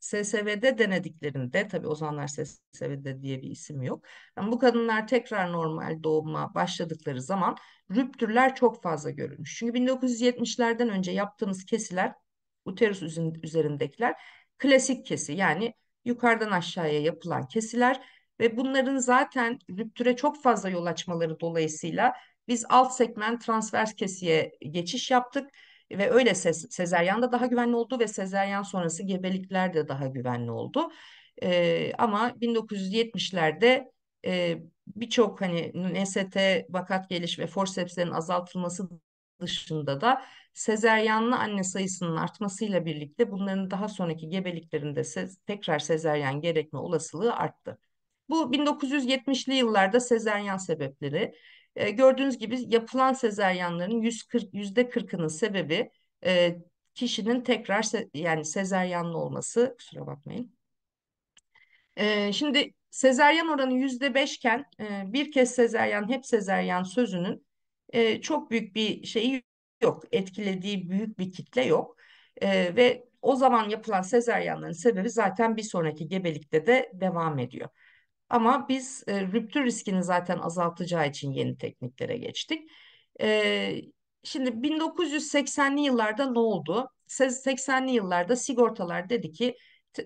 SSV'de denediklerinde, tabii o zamanlar SSV'de diye bir isim yok. Yani bu kadınlar tekrar normal doğuma başladıkları zaman rüptürler çok fazla görülmüş. Çünkü 1970'lerden önce yaptığımız kesiler, uterus üzerindekiler klasik kesi yani yukarıdan aşağıya yapılan kesiler ve bunların zaten rüptüre çok fazla yol açmaları dolayısıyla biz alt segment transvers kesiye geçiş yaptık ve öyle sezeryan da daha güvenli oldu ve sezeryan sonrası gebelikler de daha güvenli oldu. E, ama 1970'lerde e, birçok hani NST vakat geliş ve forsepslerin azaltılması dışında da sezeryanlı anne sayısının artmasıyla birlikte bunların daha sonraki gebeliklerinde sez, tekrar sezeryan gerekme olasılığı arttı. Bu 1970'li yıllarda sezeryan sebepleri e, gördüğünüz gibi yapılan sezeryanların yüzde kırkının sebebi e, kişinin tekrar se yani sezeryanlı olması. Kusura bakmayın. E, şimdi sezeryan oranı yüzde beşken e, bir kez sezeryan hep sezeryan sözünün e, çok büyük bir şeyi yok. Etkilediği büyük bir kitle yok. E, ve o zaman yapılan sezeryanların sebebi zaten bir sonraki gebelikte de devam ediyor. Ama biz e, rüptür riskini zaten azaltacağı için yeni tekniklere geçtik. E, şimdi 1980'li yıllarda ne oldu? 80'li yıllarda sigortalar dedi ki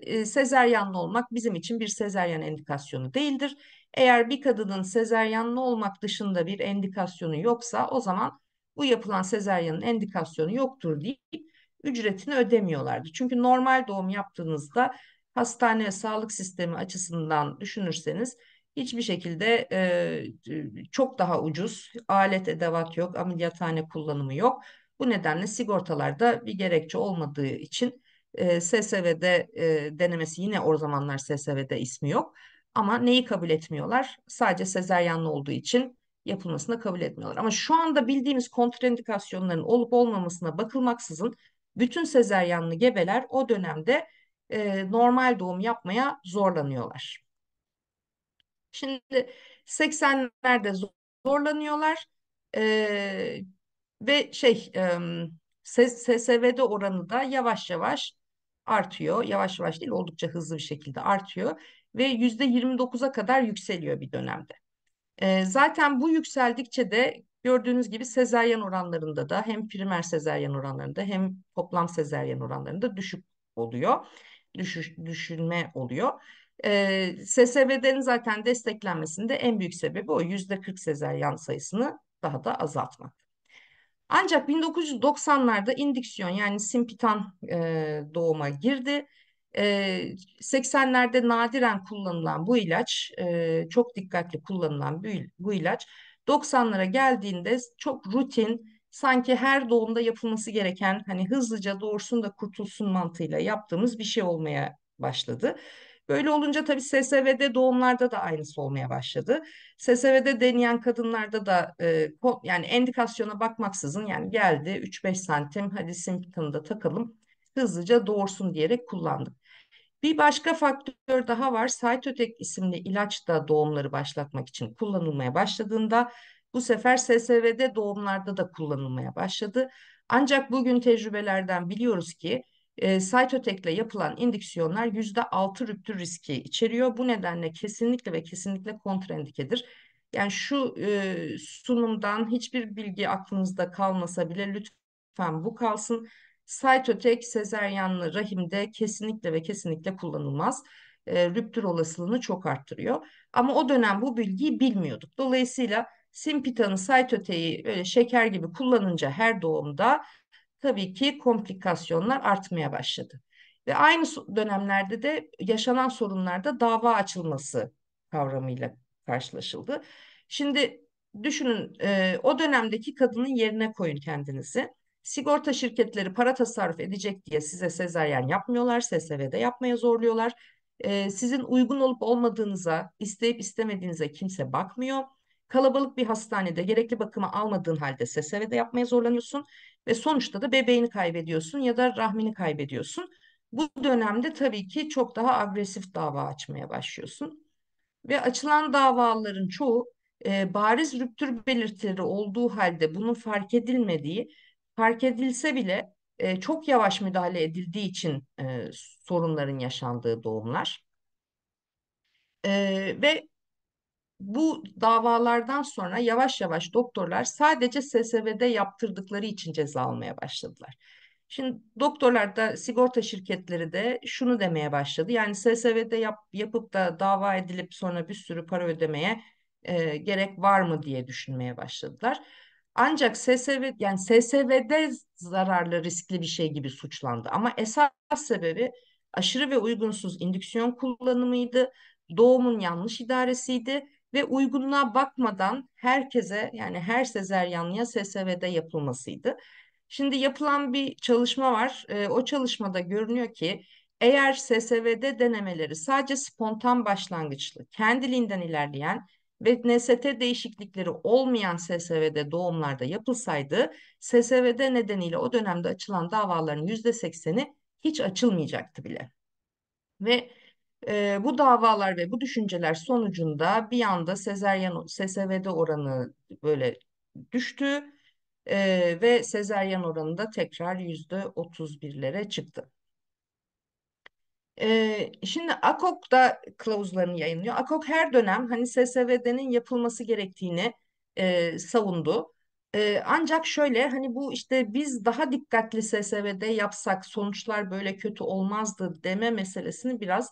e, sezeryanlı olmak bizim için bir sezeryan endikasyonu değildir. Eğer bir kadının sezeryanlı olmak dışında bir endikasyonu yoksa o zaman bu yapılan sezeryanın endikasyonu yoktur deyip ücretini ödemiyorlardı. Çünkü normal doğum yaptığınızda hastane sağlık sistemi açısından düşünürseniz hiçbir şekilde e, çok daha ucuz alet edevat yok, ameliyathane kullanımı yok. Bu nedenle sigortalarda bir gerekçe olmadığı için e, SSV'de e, denemesi yine o zamanlar SSV'de ismi yok. Ama neyi kabul etmiyorlar? Sadece sezeryanlı olduğu için yapılmasına kabul etmiyorlar. Ama şu anda bildiğimiz kontraindikasyonların olup olmamasına bakılmaksızın bütün sezeryanlı gebeler o dönemde e, normal doğum yapmaya zorlanıyorlar. Şimdi 80'lerde zorlanıyorlar e, ve şey e, SSV'de oranı da yavaş yavaş artıyor. Yavaş yavaş değil oldukça hızlı bir şekilde artıyor ve %29'a kadar yükseliyor bir dönemde. E, zaten bu yükseldikçe de gördüğünüz gibi sezaryen oranlarında da hem primer sezaryen oranlarında hem toplam sezaryen oranlarında düşük oluyor düşüş, düşülme oluyor. E, ee, SSV'lerin zaten desteklenmesinde en büyük sebebi o yüzde %40 sezeryan sayısını daha da azaltmak. Ancak 1990'larda indiksiyon yani simpitan e, doğuma girdi. E, 80'lerde nadiren kullanılan bu ilaç, e, çok dikkatli kullanılan bu, bu ilaç 90'lara geldiğinde çok rutin sanki her doğumda yapılması gereken hani hızlıca doğursun da kurtulsun mantığıyla yaptığımız bir şey olmaya başladı. Böyle olunca tabii SSV'de doğumlarda da aynısı olmaya başladı. SSV'de deneyen kadınlarda da e, yani endikasyona bakmaksızın yani geldi 3-5 santim hadi Simpton'ı takalım hızlıca doğursun diyerek kullandık. Bir başka faktör daha var. Cytotec isimli ilaç da doğumları başlatmak için kullanılmaya başladığında bu sefer SSV'de doğumlarda da kullanılmaya başladı. Ancak bugün tecrübelerden biliyoruz ki e, Cytotek'le yapılan indiksiyonlar %6 rüptür riski içeriyor. Bu nedenle kesinlikle ve kesinlikle kontraindikedir. Yani şu e, sunumdan hiçbir bilgi aklınızda kalmasa bile lütfen bu kalsın. Cytotek sezeryanlı rahimde kesinlikle ve kesinlikle kullanılmaz. E, rüptür olasılığını çok arttırıyor. Ama o dönem bu bilgiyi bilmiyorduk. Dolayısıyla Simpitanın saytöteyi böyle şeker gibi kullanınca her doğumda tabii ki komplikasyonlar artmaya başladı. Ve aynı dönemlerde de yaşanan sorunlarda dava açılması kavramıyla karşılaşıldı. Şimdi düşünün e, o dönemdeki kadının yerine koyun kendinizi. Sigorta şirketleri para tasarruf edecek diye size sezaryen yapmıyorlar, SSV'de yapmaya zorluyorlar. E, sizin uygun olup olmadığınıza, isteyip istemediğinize kimse bakmıyor. Kalabalık bir hastanede gerekli bakımı almadığın halde SSV'de yapmaya zorlanıyorsun ve sonuçta da bebeğini kaybediyorsun ya da rahmini kaybediyorsun. Bu dönemde tabii ki çok daha agresif dava açmaya başlıyorsun. Ve açılan davaların çoğu e, bariz rüptür belirtileri olduğu halde bunun fark edilmediği, fark edilse bile e, çok yavaş müdahale edildiği için e, sorunların yaşandığı doğumlar. E, ve bu davalardan sonra yavaş yavaş doktorlar sadece SSV'de yaptırdıkları için ceza almaya başladılar. Şimdi doktorlar da sigorta şirketleri de şunu demeye başladı. Yani SSV'de yap, yapıp da dava edilip sonra bir sürü para ödemeye e, gerek var mı diye düşünmeye başladılar. Ancak SSV yani SSV'de zararlı riskli bir şey gibi suçlandı ama esas sebebi aşırı ve uygunsuz indüksiyon kullanımıydı. Doğumun yanlış idaresiydi ve uygunluğa bakmadan herkese yani her sezeryanlıya SSV'de yapılmasıydı. Şimdi yapılan bir çalışma var. E, o çalışmada görünüyor ki eğer SSV'de denemeleri sadece spontan başlangıçlı, kendiliğinden ilerleyen ve NST değişiklikleri olmayan SSV'de doğumlarda yapılsaydı, SSV'de nedeniyle o dönemde açılan davaların %80'i hiç açılmayacaktı bile. Ve e, bu davalar ve bu düşünceler sonucunda bir anda sezeryan SSV'de oranı böyle düştü e, ve sezeryan oranı da tekrar yüzde 31'lere çıktı. Ee, şimdi AKOK da kılavuzlarını yayınlıyor. AKOK her dönem hani SSVD'nin yapılması gerektiğini e, savundu. E, ancak şöyle hani bu işte biz daha dikkatli SSVD yapsak sonuçlar böyle kötü olmazdı deme meselesini biraz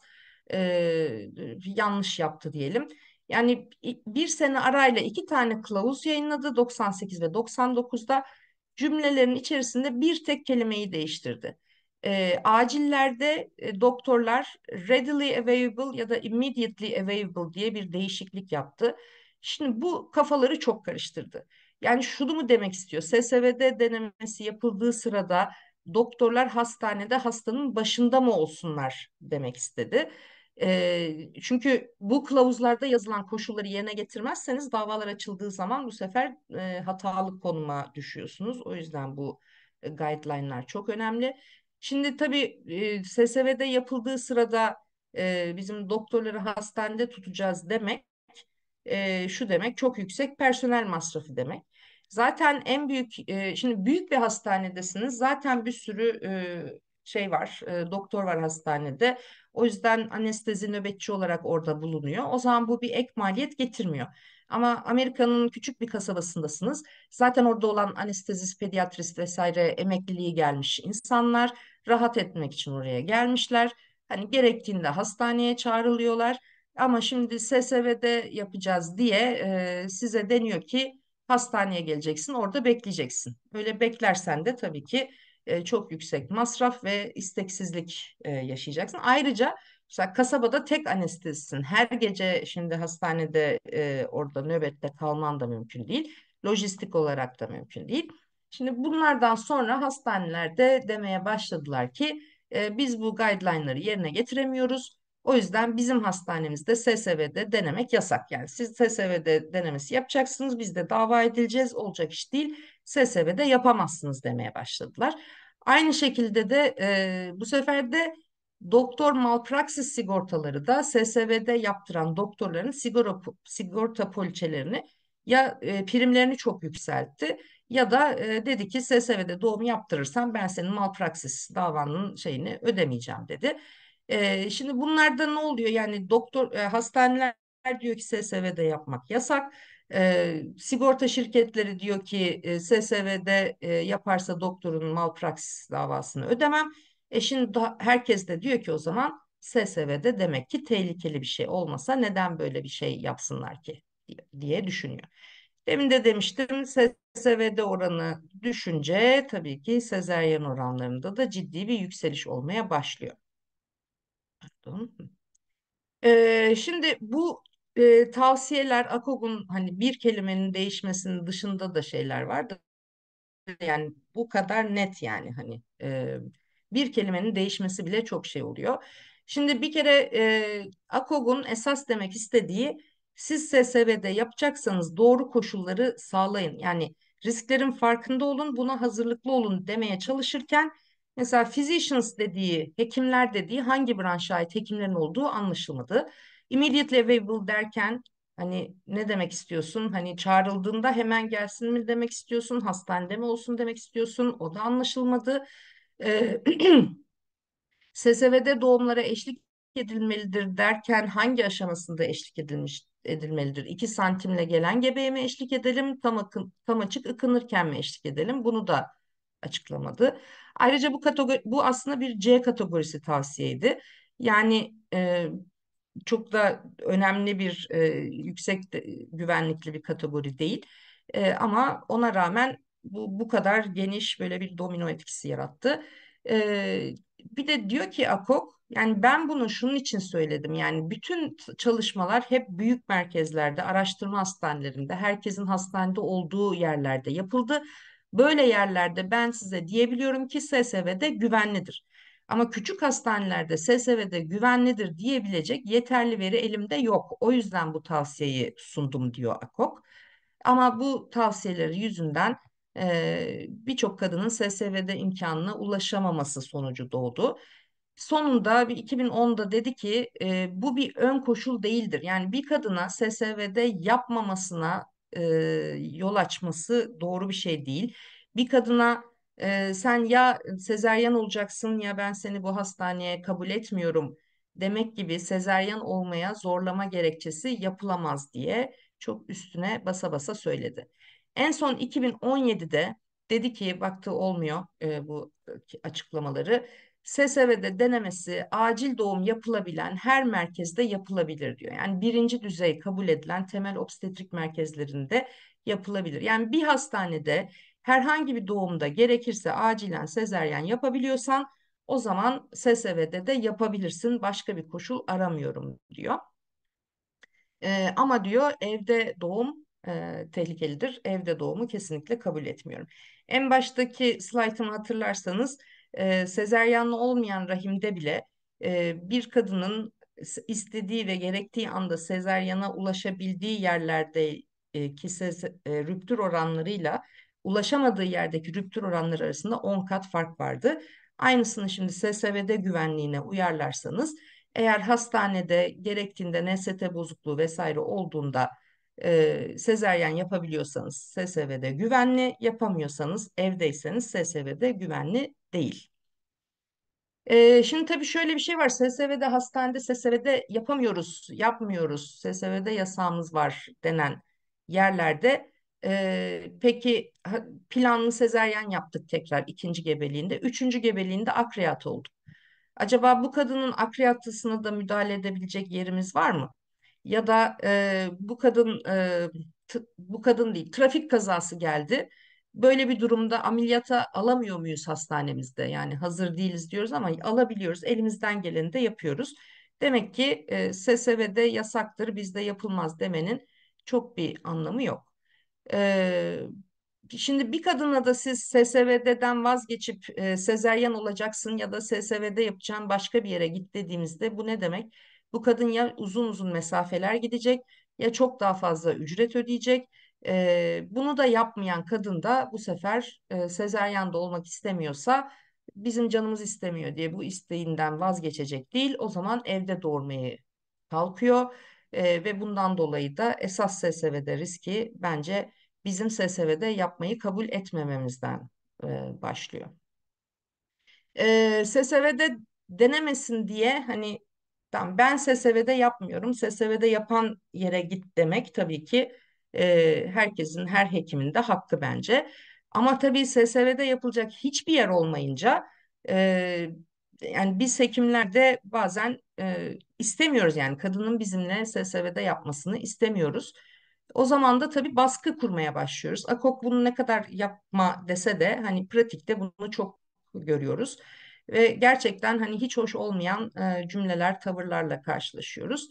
e, yanlış yaptı diyelim. Yani bir sene arayla iki tane kılavuz yayınladı 98 ve 99'da cümlelerin içerisinde bir tek kelimeyi değiştirdi. E, acillerde e, doktorlar readily available ya da immediately available diye bir değişiklik yaptı. Şimdi bu kafaları çok karıştırdı. Yani şunu mu demek istiyor? SSVD denemesi yapıldığı sırada doktorlar hastanede hastanın başında mı olsunlar demek istedi. E, çünkü bu kılavuzlarda yazılan koşulları yerine getirmezseniz davalar açıldığı zaman bu sefer e, hatalı konuma düşüyorsunuz. O yüzden bu e, guideline'lar çok önemli. Şimdi tabii e, SSV'de yapıldığı sırada e, bizim doktorları hastanede tutacağız demek e, şu demek çok yüksek personel masrafı demek. Zaten en büyük e, şimdi büyük bir hastanedesiniz zaten bir sürü şey var, e, doktor var hastanede. O yüzden anestezi nöbetçi olarak orada bulunuyor. O zaman bu bir ek maliyet getirmiyor. Ama Amerika'nın küçük bir kasabasındasınız. Zaten orada olan anestezist, pediatrist vesaire emekliliği gelmiş insanlar rahat etmek için oraya gelmişler. Hani gerektiğinde hastaneye çağrılıyorlar. Ama şimdi SSV'de yapacağız diye e, size deniyor ki hastaneye geleceksin, orada bekleyeceksin. Öyle beklersen de tabii ki e, çok yüksek masraf ve isteksizlik e, yaşayacaksın. Ayrıca mesela kasabada tek anestezisin. Her gece şimdi hastanede e, orada nöbette kalman da mümkün değil. Lojistik olarak da mümkün değil. Şimdi bunlardan sonra hastanelerde demeye başladılar ki biz bu guideline'ları yerine getiremiyoruz. O yüzden bizim hastanemizde SSV'de denemek yasak. Yani siz SSV'de denemesi yapacaksınız. Biz de dava edileceğiz. Olacak iş değil. SSB'de yapamazsınız demeye başladılar. Aynı şekilde de e, bu sefer de doktor malpraksis sigortaları da SSV'de yaptıran doktorların sigora, sigorta poliçelerini ya e, primlerini çok yükseltti ya da e, dedi ki SSV'de doğum yaptırırsan ben senin malpraksis davanın şeyini ödemeyeceğim dedi. E, şimdi bunlarda ne oluyor? Yani doktor e, hastaneler diyor ki SSV'de yapmak yasak. E, sigorta şirketleri diyor ki e, SSV'de e, yaparsa doktorun malpraksis davasını ödemem. E şimdi da, herkes de diyor ki o zaman SSV'de demek ki tehlikeli bir şey olmasa neden böyle bir şey yapsınlar ki diye düşünüyor. Demin de demiştim SSV'de oranı düşünce tabii ki sezeryen oranlarında da ciddi bir yükseliş olmaya başlıyor. Pardon. Ee, şimdi bu e, tavsiyeler AKOG'un hani bir kelimenin değişmesinin dışında da şeyler vardı. Yani bu kadar net yani hani e, bir kelimenin değişmesi bile çok şey oluyor. Şimdi bir kere e, AKOG'un esas demek istediği siz SSV'de yapacaksanız doğru koşulları sağlayın. Yani risklerin farkında olun, buna hazırlıklı olun demeye çalışırken mesela physicians dediği, hekimler dediği hangi branşa ait hekimlerin olduğu anlaşılmadı. Immediately available derken hani ne demek istiyorsun? Hani çağrıldığında hemen gelsin mi demek istiyorsun? Hastanede mi olsun demek istiyorsun? O da anlaşılmadı. Ee, SSV'de (clears throat) doğumlara eşlik edilmelidir derken hangi aşamasında eşlik edilmiş edilmelidir? 2 santimle gelen gebeye mi eşlik edelim? Tam, akın, tam açık ıkınırken mi eşlik edelim? Bunu da açıklamadı. Ayrıca bu kategori bu aslında bir C kategorisi tavsiyeydi. Yani e, çok da önemli bir e, yüksek de, güvenlikli bir kategori değil. E, ama ona rağmen bu, bu kadar geniş böyle bir domino etkisi yarattı. E, bir de diyor ki Akok yani ben bunu şunun için söyledim. Yani bütün çalışmalar hep büyük merkezlerde, araştırma hastanelerinde, herkesin hastanede olduğu yerlerde yapıldı. Böyle yerlerde ben size diyebiliyorum ki SSV'de güvenlidir. Ama küçük hastanelerde SSV'de güvenlidir diyebilecek yeterli veri elimde yok. O yüzden bu tavsiyeyi sundum diyor AKOK. Ama bu tavsiyeleri yüzünden e, birçok kadının SSV'de imkanına ulaşamaması sonucu doğdu. Sonunda 2010'da dedi ki e, bu bir ön koşul değildir. Yani bir kadına SSV'de yapmamasına e, yol açması doğru bir şey değil. Bir kadına e, sen ya sezeryan olacaksın ya ben seni bu hastaneye kabul etmiyorum demek gibi sezeryan olmaya zorlama gerekçesi yapılamaz diye çok üstüne basa basa söyledi. En son 2017'de dedi ki baktı olmuyor e, bu açıklamaları. SSV'de denemesi acil doğum yapılabilen her merkezde yapılabilir diyor. Yani birinci düzey kabul edilen temel obstetrik merkezlerinde yapılabilir. Yani bir hastanede Herhangi bir doğumda gerekirse acilen sezeryen yapabiliyorsan o zaman SSV'de de yapabilirsin. Başka bir koşul aramıyorum diyor. E, ama diyor evde doğum e, tehlikelidir. Evde doğumu kesinlikle kabul etmiyorum. En baştaki slaytımı hatırlarsanız e, sezeryanlı olmayan rahimde bile e, bir kadının istediği ve gerektiği anda sezeryana ulaşabildiği yerlerdeki e, e, rüptür oranlarıyla ulaşamadığı yerdeki rüptür oranları arasında 10 kat fark vardı. Aynısını şimdi SSVD güvenliğine uyarlarsanız eğer hastanede gerektiğinde NST bozukluğu vesaire olduğunda e, sezeryen yapabiliyorsanız SSV'de güvenli, yapamıyorsanız evdeyseniz SSV'de güvenli değil. E, şimdi tabii şöyle bir şey var. SSV'de hastanede SSV'de yapamıyoruz, yapmıyoruz. SSV'de yasağımız var denen yerlerde ee, peki planlı sezeryen yaptık tekrar ikinci gebeliğinde. Üçüncü gebeliğinde akriyat oldu. Acaba bu kadının akriyatlısına da müdahale edebilecek yerimiz var mı? Ya da e, bu kadın e, bu kadın değil trafik kazası geldi. Böyle bir durumda ameliyata alamıyor muyuz hastanemizde? Yani hazır değiliz diyoruz ama alabiliyoruz. Elimizden geleni de yapıyoruz. Demek ki e, SSV'de yasaktır, bizde yapılmaz demenin çok bir anlamı yok şimdi bir kadına da siz SSVD'den vazgeçip e, sezeryan olacaksın ya da SSVD yapacağın başka bir yere git dediğimizde bu ne demek? Bu kadın ya uzun uzun mesafeler gidecek ya çok daha fazla ücret ödeyecek. E, bunu da yapmayan kadın da bu sefer e, sezeryan da olmak istemiyorsa bizim canımız istemiyor diye bu isteğinden vazgeçecek değil. O zaman evde doğurmayı kalkıyor e, ve bundan dolayı da esas SSV'de riski bence bizim SSV'de yapmayı kabul etmememizden e, başlıyor. E, SSV'de denemesin diye hani tamam ben SSV'de yapmıyorum, SSV'de yapan yere git demek tabii ki e, herkesin, her hekimin de hakkı bence. Ama tabii SSV'de yapılacak hiçbir yer olmayınca e, yani biz hekimlerde bazen e, istemiyoruz yani kadının bizimle SSV'de yapmasını istemiyoruz. O zaman da tabii baskı kurmaya başlıyoruz. AKOK bunu ne kadar yapma dese de hani pratikte bunu çok görüyoruz. Ve gerçekten hani hiç hoş olmayan e, cümleler, tavırlarla karşılaşıyoruz.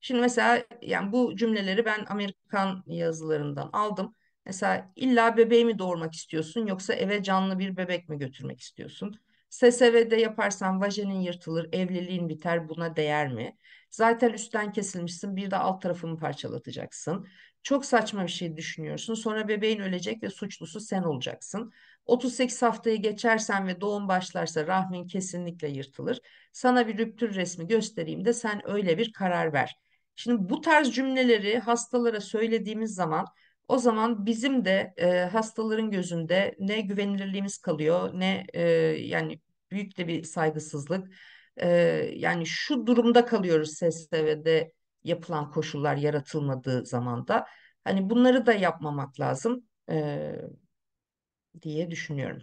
Şimdi mesela yani bu cümleleri ben Amerikan yazılarından aldım. Mesela illa bebeği mi doğurmak istiyorsun yoksa eve canlı bir bebek mi götürmek istiyorsun? SSV'de yaparsan vajenin yırtılır, evliliğin biter buna değer mi? Zaten üstten kesilmişsin bir de alt tarafını parçalatacaksın. Çok saçma bir şey düşünüyorsun. Sonra bebeğin ölecek ve suçlusu sen olacaksın. 38 haftayı geçersen ve doğum başlarsa rahmin kesinlikle yırtılır. Sana bir rüptür resmi göstereyim de sen öyle bir karar ver. Şimdi bu tarz cümleleri hastalara söylediğimiz zaman o zaman bizim de e, hastaların gözünde ne güvenilirliğimiz kalıyor ne e, yani büyük de bir saygısızlık. E, yani şu durumda kalıyoruz SSV'de yapılan koşullar yaratılmadığı zaman da hani bunları da yapmamak lazım e, diye düşünüyorum.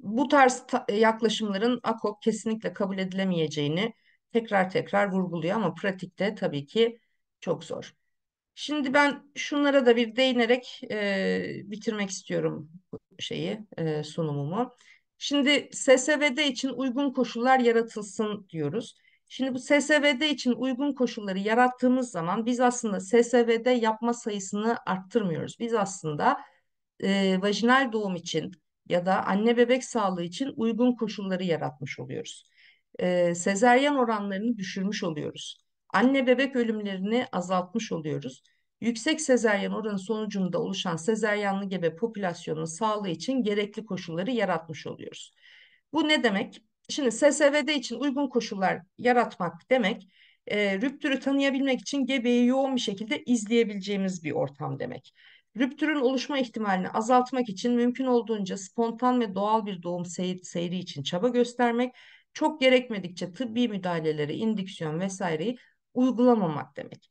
Bu tarz ta yaklaşımların AKOP kesinlikle kabul edilemeyeceğini tekrar tekrar vurguluyor ama pratikte tabii ki çok zor. Şimdi ben şunlara da bir değinerek e, bitirmek istiyorum şeyi e, sunumumu. Şimdi SSVD için uygun koşullar yaratılsın diyoruz. Şimdi bu SSVD için uygun koşulları yarattığımız zaman biz aslında SSVD yapma sayısını arttırmıyoruz. Biz aslında e, vajinal doğum için ya da anne bebek sağlığı için uygun koşulları yaratmış oluyoruz. E, sezeryan oranlarını düşürmüş oluyoruz. Anne bebek ölümlerini azaltmış oluyoruz. Yüksek sezeryan oranı sonucunda oluşan sezeryanlı gebe popülasyonun sağlığı için gerekli koşulları yaratmış oluyoruz. Bu ne demek? Şimdi SSVD için uygun koşullar yaratmak demek, e, rüptürü tanıyabilmek için gebeyi yoğun bir şekilde izleyebileceğimiz bir ortam demek. Rüptürün oluşma ihtimalini azaltmak için mümkün olduğunca spontan ve doğal bir doğum seyri, seyri için çaba göstermek, çok gerekmedikçe tıbbi müdahaleleri, indiksiyon vesaireyi uygulamamak demek.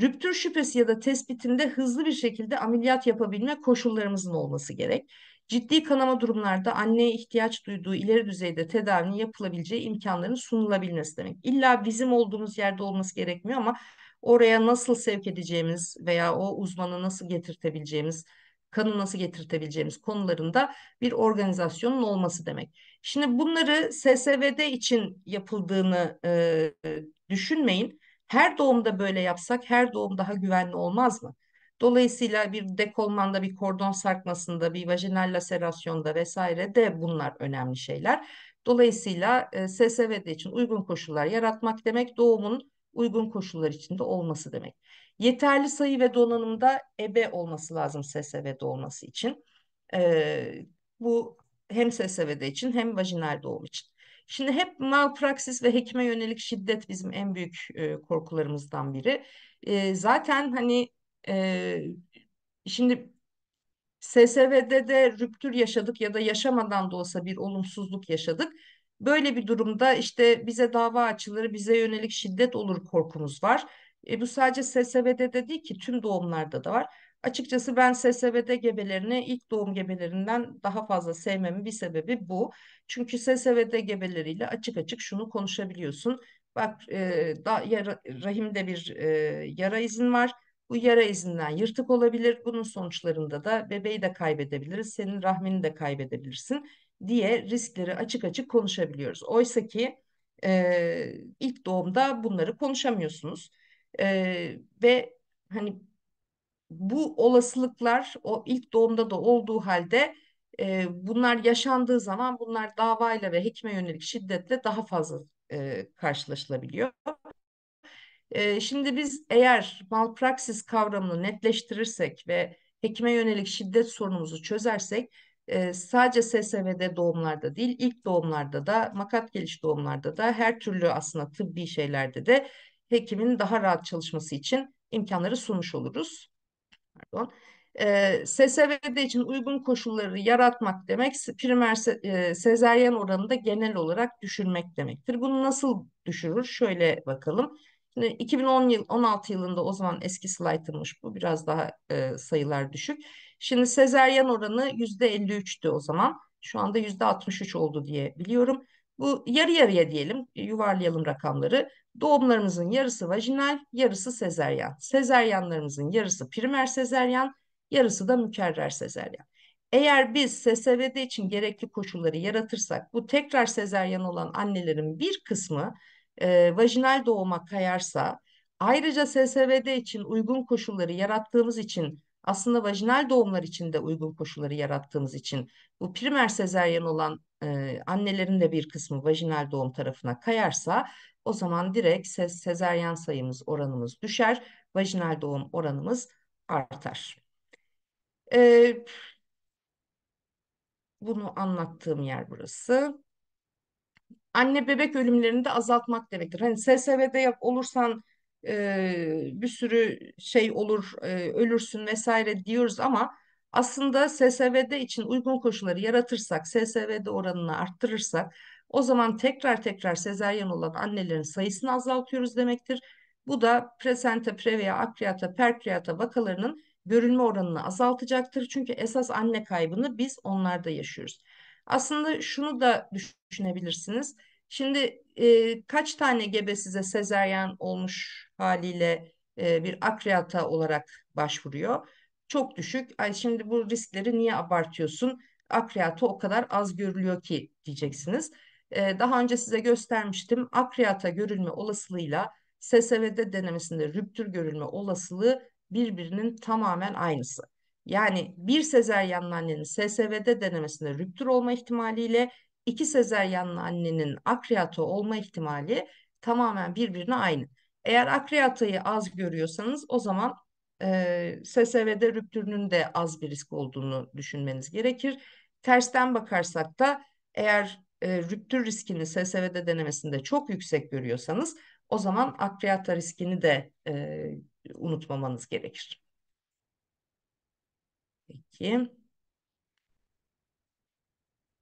Rüptür şüphesi ya da tespitinde hızlı bir şekilde ameliyat yapabilme koşullarımızın olması gerek. Ciddi kanama durumlarda anneye ihtiyaç duyduğu ileri düzeyde tedavinin yapılabileceği imkanların sunulabilmesi demek. İlla bizim olduğumuz yerde olması gerekmiyor ama oraya nasıl sevk edeceğimiz veya o uzmanı nasıl getirtebileceğimiz, kanı nasıl getirtebileceğimiz konularında bir organizasyonun olması demek. Şimdi bunları SSVD için yapıldığını e, düşünmeyin. Her doğumda böyle yapsak her doğum daha güvenli olmaz mı? Dolayısıyla bir dekolmanda, bir kordon sarkmasında, bir vajinal laserasyonda vesaire de bunlar önemli şeyler. Dolayısıyla e, SSVD için uygun koşullar yaratmak demek doğumun uygun koşullar içinde olması demek. Yeterli sayı ve donanımda ebe olması lazım SSV'de olması için. E, bu hem SSV'de için hem vajinal doğum için. Şimdi hep malpraksis ve hekime yönelik şiddet bizim en büyük e, korkularımızdan biri. E, zaten hani şimdi SSV'de de rüptür yaşadık ya da yaşamadan da olsa bir olumsuzluk yaşadık. Böyle bir durumda işte bize dava açılır, bize yönelik şiddet olur korkumuz var. E, bu sadece SSV'de de değil ki tüm doğumlarda da var. Açıkçası ben SSV'de gebelerini ilk doğum gebelerinden daha fazla sevmemin bir sebebi bu. Çünkü SSV'de gebeleriyle açık açık şunu konuşabiliyorsun. Bak e, da, yara, rahimde bir e, yara izin var bu yara izinden yırtık olabilir. Bunun sonuçlarında da bebeği de kaybedebiliriz, senin rahmini de kaybedebilirsin diye riskleri açık açık konuşabiliyoruz. Oysa ki e, ilk doğumda bunları konuşamıyorsunuz. E, ve hani bu olasılıklar o ilk doğumda da olduğu halde e, bunlar yaşandığı zaman bunlar davayla ve hekime yönelik şiddetle daha fazla e, karşılaşılabiliyor. Ee, şimdi biz eğer malpraksis kavramını netleştirirsek ve hekime yönelik şiddet sorunumuzu çözersek e, sadece SSV'de doğumlarda değil ilk doğumlarda da makat geliş doğumlarda da her türlü aslında tıbbi şeylerde de hekimin daha rahat çalışması için imkanları sunmuş oluruz. Pardon. Ssv'de ee, için uygun koşulları yaratmak demek primer se, e, sezeryen oranını da genel olarak düşürmek demektir. Bunu nasıl düşürür? Şöyle bakalım. Şimdi 2010 yıl 16 yılında o zaman eski slaytılmış bu biraz daha e, sayılar düşük. Şimdi sezeryan oranı %53'tü o zaman. Şu anda %63 oldu diye biliyorum. Bu yarı yarıya diyelim, yuvarlayalım rakamları. Doğumlarımızın yarısı vajinal, yarısı sezeryan. Sezeryanlarımızın yarısı primer sezeryan, yarısı da mükerrer sezeryan. Eğer biz SSVD için gerekli koşulları yaratırsak bu tekrar sezeryan olan annelerin bir kısmı e, vajinal doğuma kayarsa ayrıca SSVD için uygun koşulları yarattığımız için aslında vajinal doğumlar için de uygun koşulları yarattığımız için bu primer sezeryen olan e, annelerin de bir kısmı vajinal doğum tarafına kayarsa o zaman direkt ses, sezeryen sayımız oranımız düşer, vajinal doğum oranımız artar. E, bunu anlattığım yer burası anne bebek ölümlerini de azaltmak demektir. Hani SSV'de yap olursan e, bir sürü şey olur, e, ölürsün vesaire diyoruz ama aslında SSV'de için uygun koşulları yaratırsak, SSV'de oranını arttırırsak o zaman tekrar tekrar sezaryen olan annelerin sayısını azaltıyoruz demektir. Bu da presente, previa, akriyata, perkriyata vakalarının görülme oranını azaltacaktır. Çünkü esas anne kaybını biz onlarda yaşıyoruz. Aslında şunu da düşünebilirsiniz. Şimdi e, kaç tane gebe size sezeryen olmuş haliyle e, bir akriyata olarak başvuruyor? Çok düşük. Ay şimdi bu riskleri niye abartıyorsun? Akriyata o kadar az görülüyor ki diyeceksiniz. E, daha önce size göstermiştim. Akriyata görülme olasılığıyla SSVD denemesinde rüptür görülme olasılığı birbirinin tamamen aynısı. Yani bir sezeryanlı annenin SSV'de denemesinde rüptür olma ihtimaliyle iki sezeryanlı annenin akriyato olma ihtimali tamamen birbirine aynı. Eğer akriyatayı az görüyorsanız o zaman e, SSV'de rüptürünün de az bir risk olduğunu düşünmeniz gerekir. Tersten bakarsak da eğer e, rüptür riskini SSV'de denemesinde çok yüksek görüyorsanız o zaman akriyata riskini de e, unutmamanız gerekir. Peki.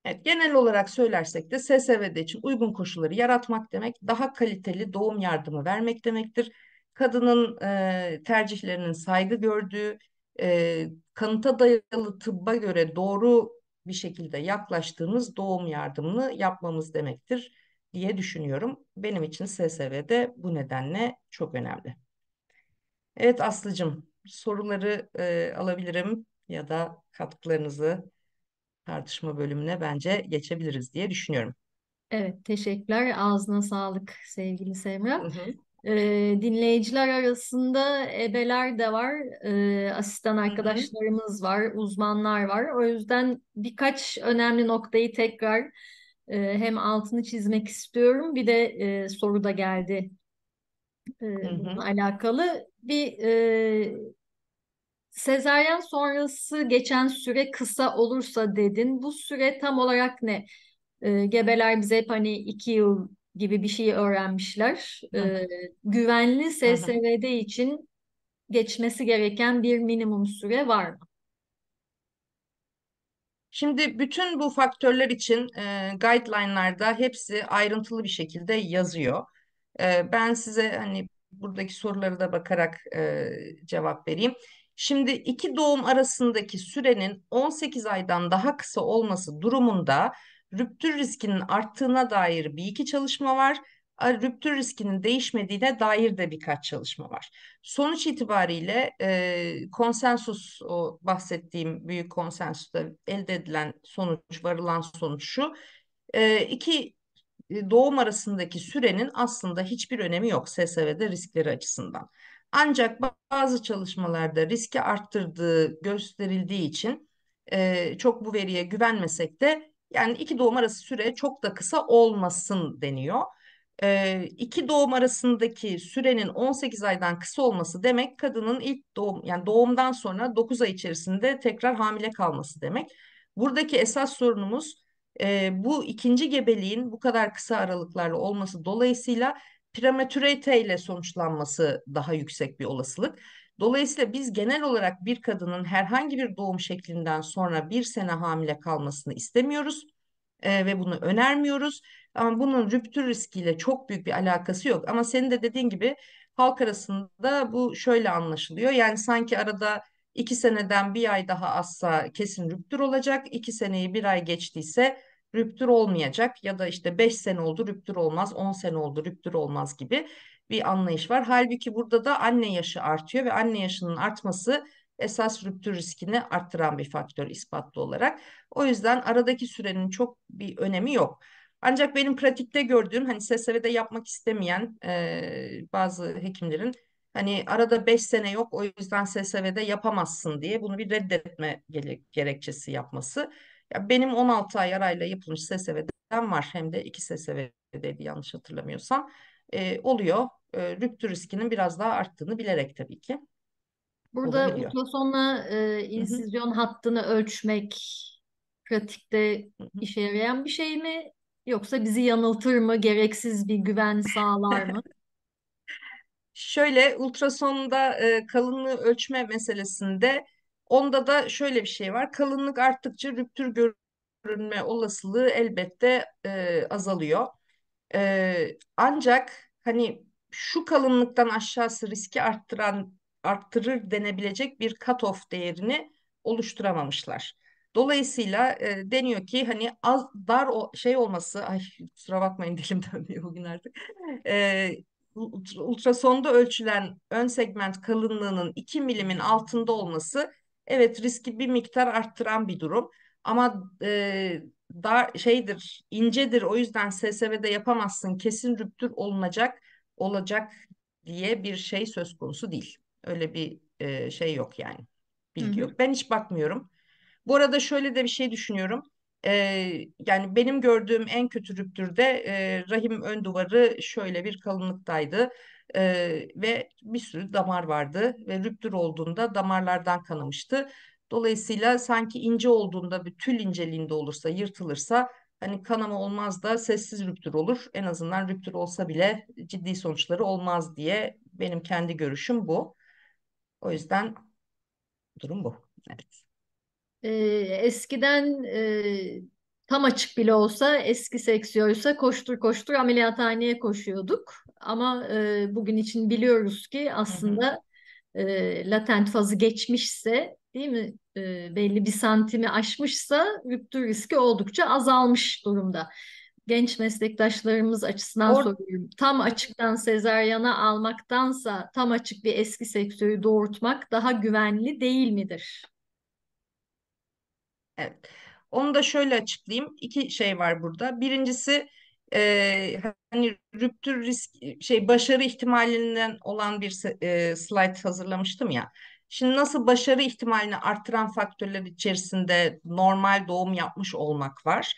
Evet, genel olarak söylersek de SSVD için uygun koşulları yaratmak demek daha kaliteli doğum yardımı vermek demektir. Kadının e, tercihlerinin saygı gördüğü, e, kanıta dayalı tıbba göre doğru bir şekilde yaklaştığımız doğum yardımını yapmamız demektir diye düşünüyorum. Benim için SSV'de bu nedenle çok önemli. Evet Aslı'cığım soruları e, alabilirim ya da katkılarınızı tartışma bölümüne bence geçebiliriz diye düşünüyorum. Evet, teşekkürler. Ağzına sağlık sevgili Semra. Hı hı. Ee, dinleyiciler arasında ebeler de var, ee, asistan arkadaşlarımız var, uzmanlar var. O yüzden birkaç önemli noktayı tekrar ee, hem altını çizmek istiyorum, bir de e, soru da geldi bununla alakalı. Bir e, sezaryen sonrası geçen süre kısa olursa dedin. Bu süre tam olarak ne? E, gebeler bize hep hani iki yıl gibi bir şey öğrenmişler. E, güvenli SSVD Hı. için geçmesi gereken bir minimum süre var mı? Şimdi bütün bu faktörler için e, guideline'larda hepsi ayrıntılı bir şekilde yazıyor. E, ben size hani buradaki soruları da bakarak e, cevap vereyim. Şimdi iki doğum arasındaki sürenin 18 aydan daha kısa olması durumunda rüptür riskinin arttığına dair bir iki çalışma var. Rüptür riskinin değişmediğine dair de birkaç çalışma var. Sonuç itibariyle e, konsensus o bahsettiğim büyük konsensusta elde edilen sonuç, varılan sonuç şu. E, iki e, doğum arasındaki sürenin aslında hiçbir önemi yok SSV'de riskleri açısından. Ancak bazı çalışmalarda riski arttırdığı gösterildiği için e, çok bu veriye güvenmesek de yani iki doğum arası süre çok da kısa olmasın deniyor. E, iki doğum arasındaki sürenin 18 aydan kısa olması demek kadının ilk doğum yani doğumdan sonra 9 ay içerisinde tekrar hamile kalması demek. Buradaki esas sorunumuz e, bu ikinci gebeliğin bu kadar kısa aralıklarla olması dolayısıyla prematürite ile sonuçlanması daha yüksek bir olasılık. Dolayısıyla biz genel olarak bir kadının herhangi bir doğum şeklinden sonra bir sene hamile kalmasını istemiyoruz e, ve bunu önermiyoruz. Ama bunun rüptür riskiyle çok büyük bir alakası yok. Ama senin de dediğin gibi halk arasında bu şöyle anlaşılıyor. Yani sanki arada iki seneden bir ay daha azsa kesin rüptür olacak, iki seneyi bir ay geçtiyse rüptür olmayacak ya da işte 5 sene oldu rüptür olmaz, 10 sene oldu rüptür olmaz gibi bir anlayış var. Halbuki burada da anne yaşı artıyor ve anne yaşının artması esas rüptür riskini arttıran bir faktör ispatlı olarak. O yüzden aradaki sürenin çok bir önemi yok. Ancak benim pratikte gördüğüm hani SSV'de yapmak istemeyen e, bazı hekimlerin hani arada 5 sene yok o yüzden SSV'de yapamazsın diye bunu bir reddetme gerekçesi yapması. Ya benim 16 ay arayla yapılmış SSV'den var. Hem de iki SSV'deydi yanlış hatırlamıyorsam. E, oluyor. E, rüptü riskinin biraz daha arttığını bilerek tabii ki. Burada ultrasonla e, insizyon Hı-hı. hattını ölçmek pratikte Hı-hı. işe yarayan bir şey mi? Yoksa bizi yanıltır mı? Gereksiz bir güven sağlar mı? (laughs) Şöyle ultrasonda e, kalınlığı ölçme meselesinde Onda da şöyle bir şey var. Kalınlık arttıkça rüptür görünme olasılığı elbette e, azalıyor. E, ancak hani şu kalınlıktan aşağısı riski arttıran arttırır denebilecek bir cut değerini oluşturamamışlar. Dolayısıyla e, deniyor ki hani az dar o, şey olması ay kusura bakmayın (laughs) dilim dönmüyor bugün artık. E, ultrasonda ölçülen ön segment kalınlığının 2 milimin altında olması Evet riski bir miktar arttıran bir durum ama e, dar şeydir incedir o yüzden SSV'de yapamazsın kesin rüptür olunacak olacak diye bir şey söz konusu değil. Öyle bir e, şey yok yani bilgi Hı-hı. yok. Ben hiç bakmıyorum. Bu arada şöyle de bir şey düşünüyorum. E, yani benim gördüğüm en kötü rüptürde e, rahim ön duvarı şöyle bir kalınlıktaydı e, ve bir sürü damar vardı ve rüptür olduğunda damarlardan kanamıştı. Dolayısıyla sanki ince olduğunda bir tül inceliğinde olursa yırtılırsa hani kanama olmaz da sessiz rüptür olur. En azından rüptür olsa bile ciddi sonuçları olmaz diye benim kendi görüşüm bu. O yüzden durum bu. Evet. Ee, eskiden e, tam açık bile olsa eski seksiyoysa koştur koştur ameliyathaneye koşuyorduk. Ama e, bugün için biliyoruz ki aslında e, latent fazı geçmişse değil mi e, belli bir santimi aşmışsa rüptür riski oldukça azalmış durumda. Genç meslektaşlarımız açısından Or soruyorum. Tam açıktan sezaryana almaktansa tam açık bir eski seksiyoyu doğurtmak daha güvenli değil midir? Evet. Onu da şöyle açıklayayım. İki şey var burada. Birincisi e, hani rüptür risk şey başarı ihtimalinden olan bir e, slide hazırlamıştım ya. Şimdi nasıl başarı ihtimalini artıran faktörler içerisinde normal doğum yapmış olmak var.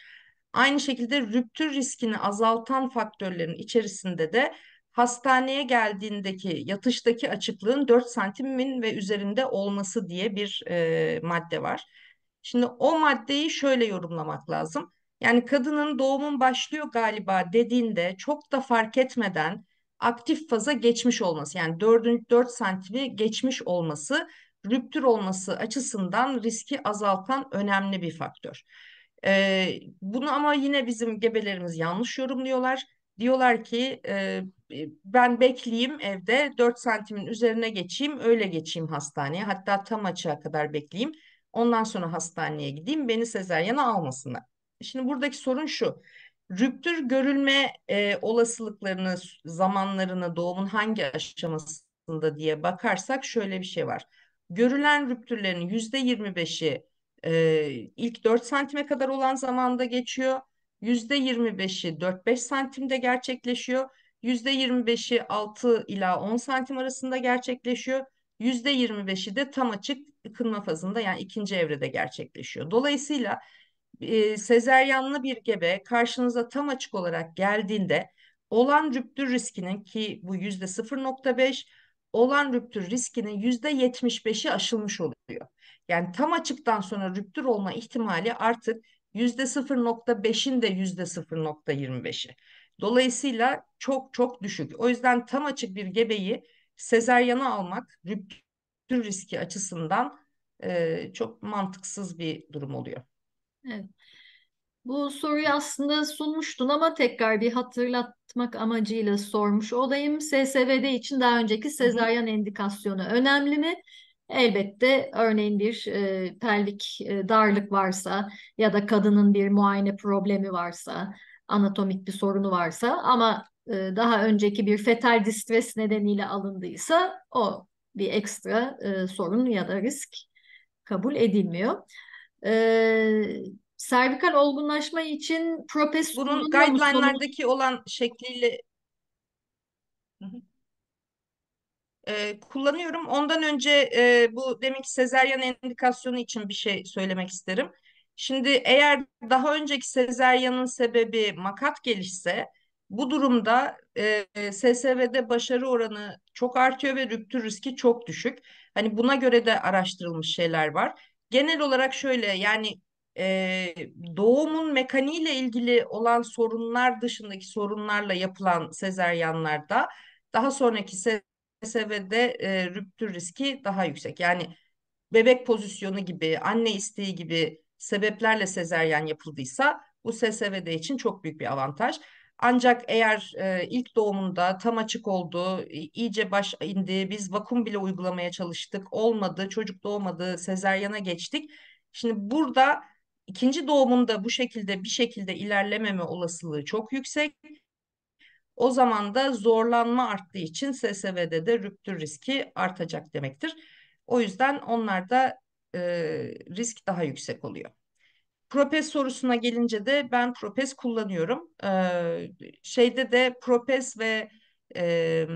Aynı şekilde rüptür riskini azaltan faktörlerin içerisinde de hastaneye geldiğindeki yatıştaki açıklığın 4 santimin ve üzerinde olması diye bir e, madde var. Şimdi o maddeyi şöyle yorumlamak lazım. Yani kadının doğumun başlıyor galiba dediğinde çok da fark etmeden aktif faza geçmiş olması yani 4, 4 santimi geçmiş olması rüptür olması açısından riski azaltan önemli bir faktör. Ee, bunu ama yine bizim gebelerimiz yanlış yorumluyorlar. Diyorlar ki e, e ben bekleyeyim evde 4 santimin üzerine geçeyim öyle geçeyim hastaneye hatta tam açığa kadar bekleyeyim. Ondan sonra hastaneye gideyim beni sezeryana almasınlar. Şimdi buradaki sorun şu. Rüptür görülme e, olasılıklarını, zamanlarını, doğumun hangi aşamasında diye bakarsak şöyle bir şey var. Görülen rüptürlerin yüzde yirmi e, ilk 4 santime kadar olan zamanda geçiyor. Yüzde yirmi beşi dört santimde gerçekleşiyor. Yüzde yirmi beşi ila 10 santim arasında gerçekleşiyor. %25'i de tam açık ıkınma fazında yani ikinci evrede gerçekleşiyor. Dolayısıyla e, sezeryanlı bir gebe karşınıza tam açık olarak geldiğinde olan rüptür riskinin ki bu 0.5 olan rüptür riskinin 75'i aşılmış oluyor. Yani tam açıktan sonra rüptür olma ihtimali artık 0.5'in de 0.25'i. Dolayısıyla çok çok düşük. O yüzden tam açık bir gebeyi Sezeryana almak rüptür riski açısından e, çok mantıksız bir durum oluyor. Evet. Bu soruyu aslında sunmuştun ama tekrar bir hatırlatmak amacıyla sormuş olayım. SSVD için daha önceki sezaryen endikasyonu önemli mi? Elbette örneğin bir e, pelvik e, darlık varsa ya da kadının bir muayene problemi varsa, anatomik bir sorunu varsa ama e, daha önceki bir fetal distres nedeniyle alındıysa o bir ekstra e, sorun ya da risk kabul edilmiyor. E, servikal olgunlaşma için propes bunun guideline'lardaki sorun... olan şekliyle e, kullanıyorum. Ondan önce e, bu ki sezeryan indikasyonu için bir şey söylemek isterim. Şimdi eğer daha önceki sezeryanın sebebi makat gelişse bu durumda e, SSV'de başarı oranı çok artıyor ve rüptür riski çok düşük. Hani buna göre de araştırılmış şeyler var. Genel olarak şöyle yani e, doğumun mekaniğiyle ilgili olan sorunlar dışındaki sorunlarla yapılan sezeryanlarda daha sonraki SSV'de e, rüptür riski daha yüksek. Yani bebek pozisyonu gibi, anne isteği gibi sebeplerle sezeryan yapıldıysa bu SSVD için çok büyük bir avantaj. Ancak eğer e, ilk doğumunda tam açık oldu, iyice baş indi, biz vakum bile uygulamaya çalıştık, olmadı, çocuk doğmadı, sezeryana geçtik. Şimdi burada ikinci doğumunda bu şekilde bir şekilde ilerlememe olasılığı çok yüksek. O zaman da zorlanma arttığı için SSV'de de rüptür riski artacak demektir. O yüzden onlarda e, risk daha yüksek oluyor. Propes sorusuna gelince de ben Propes kullanıyorum. Ee, şeyde de Propes ve e,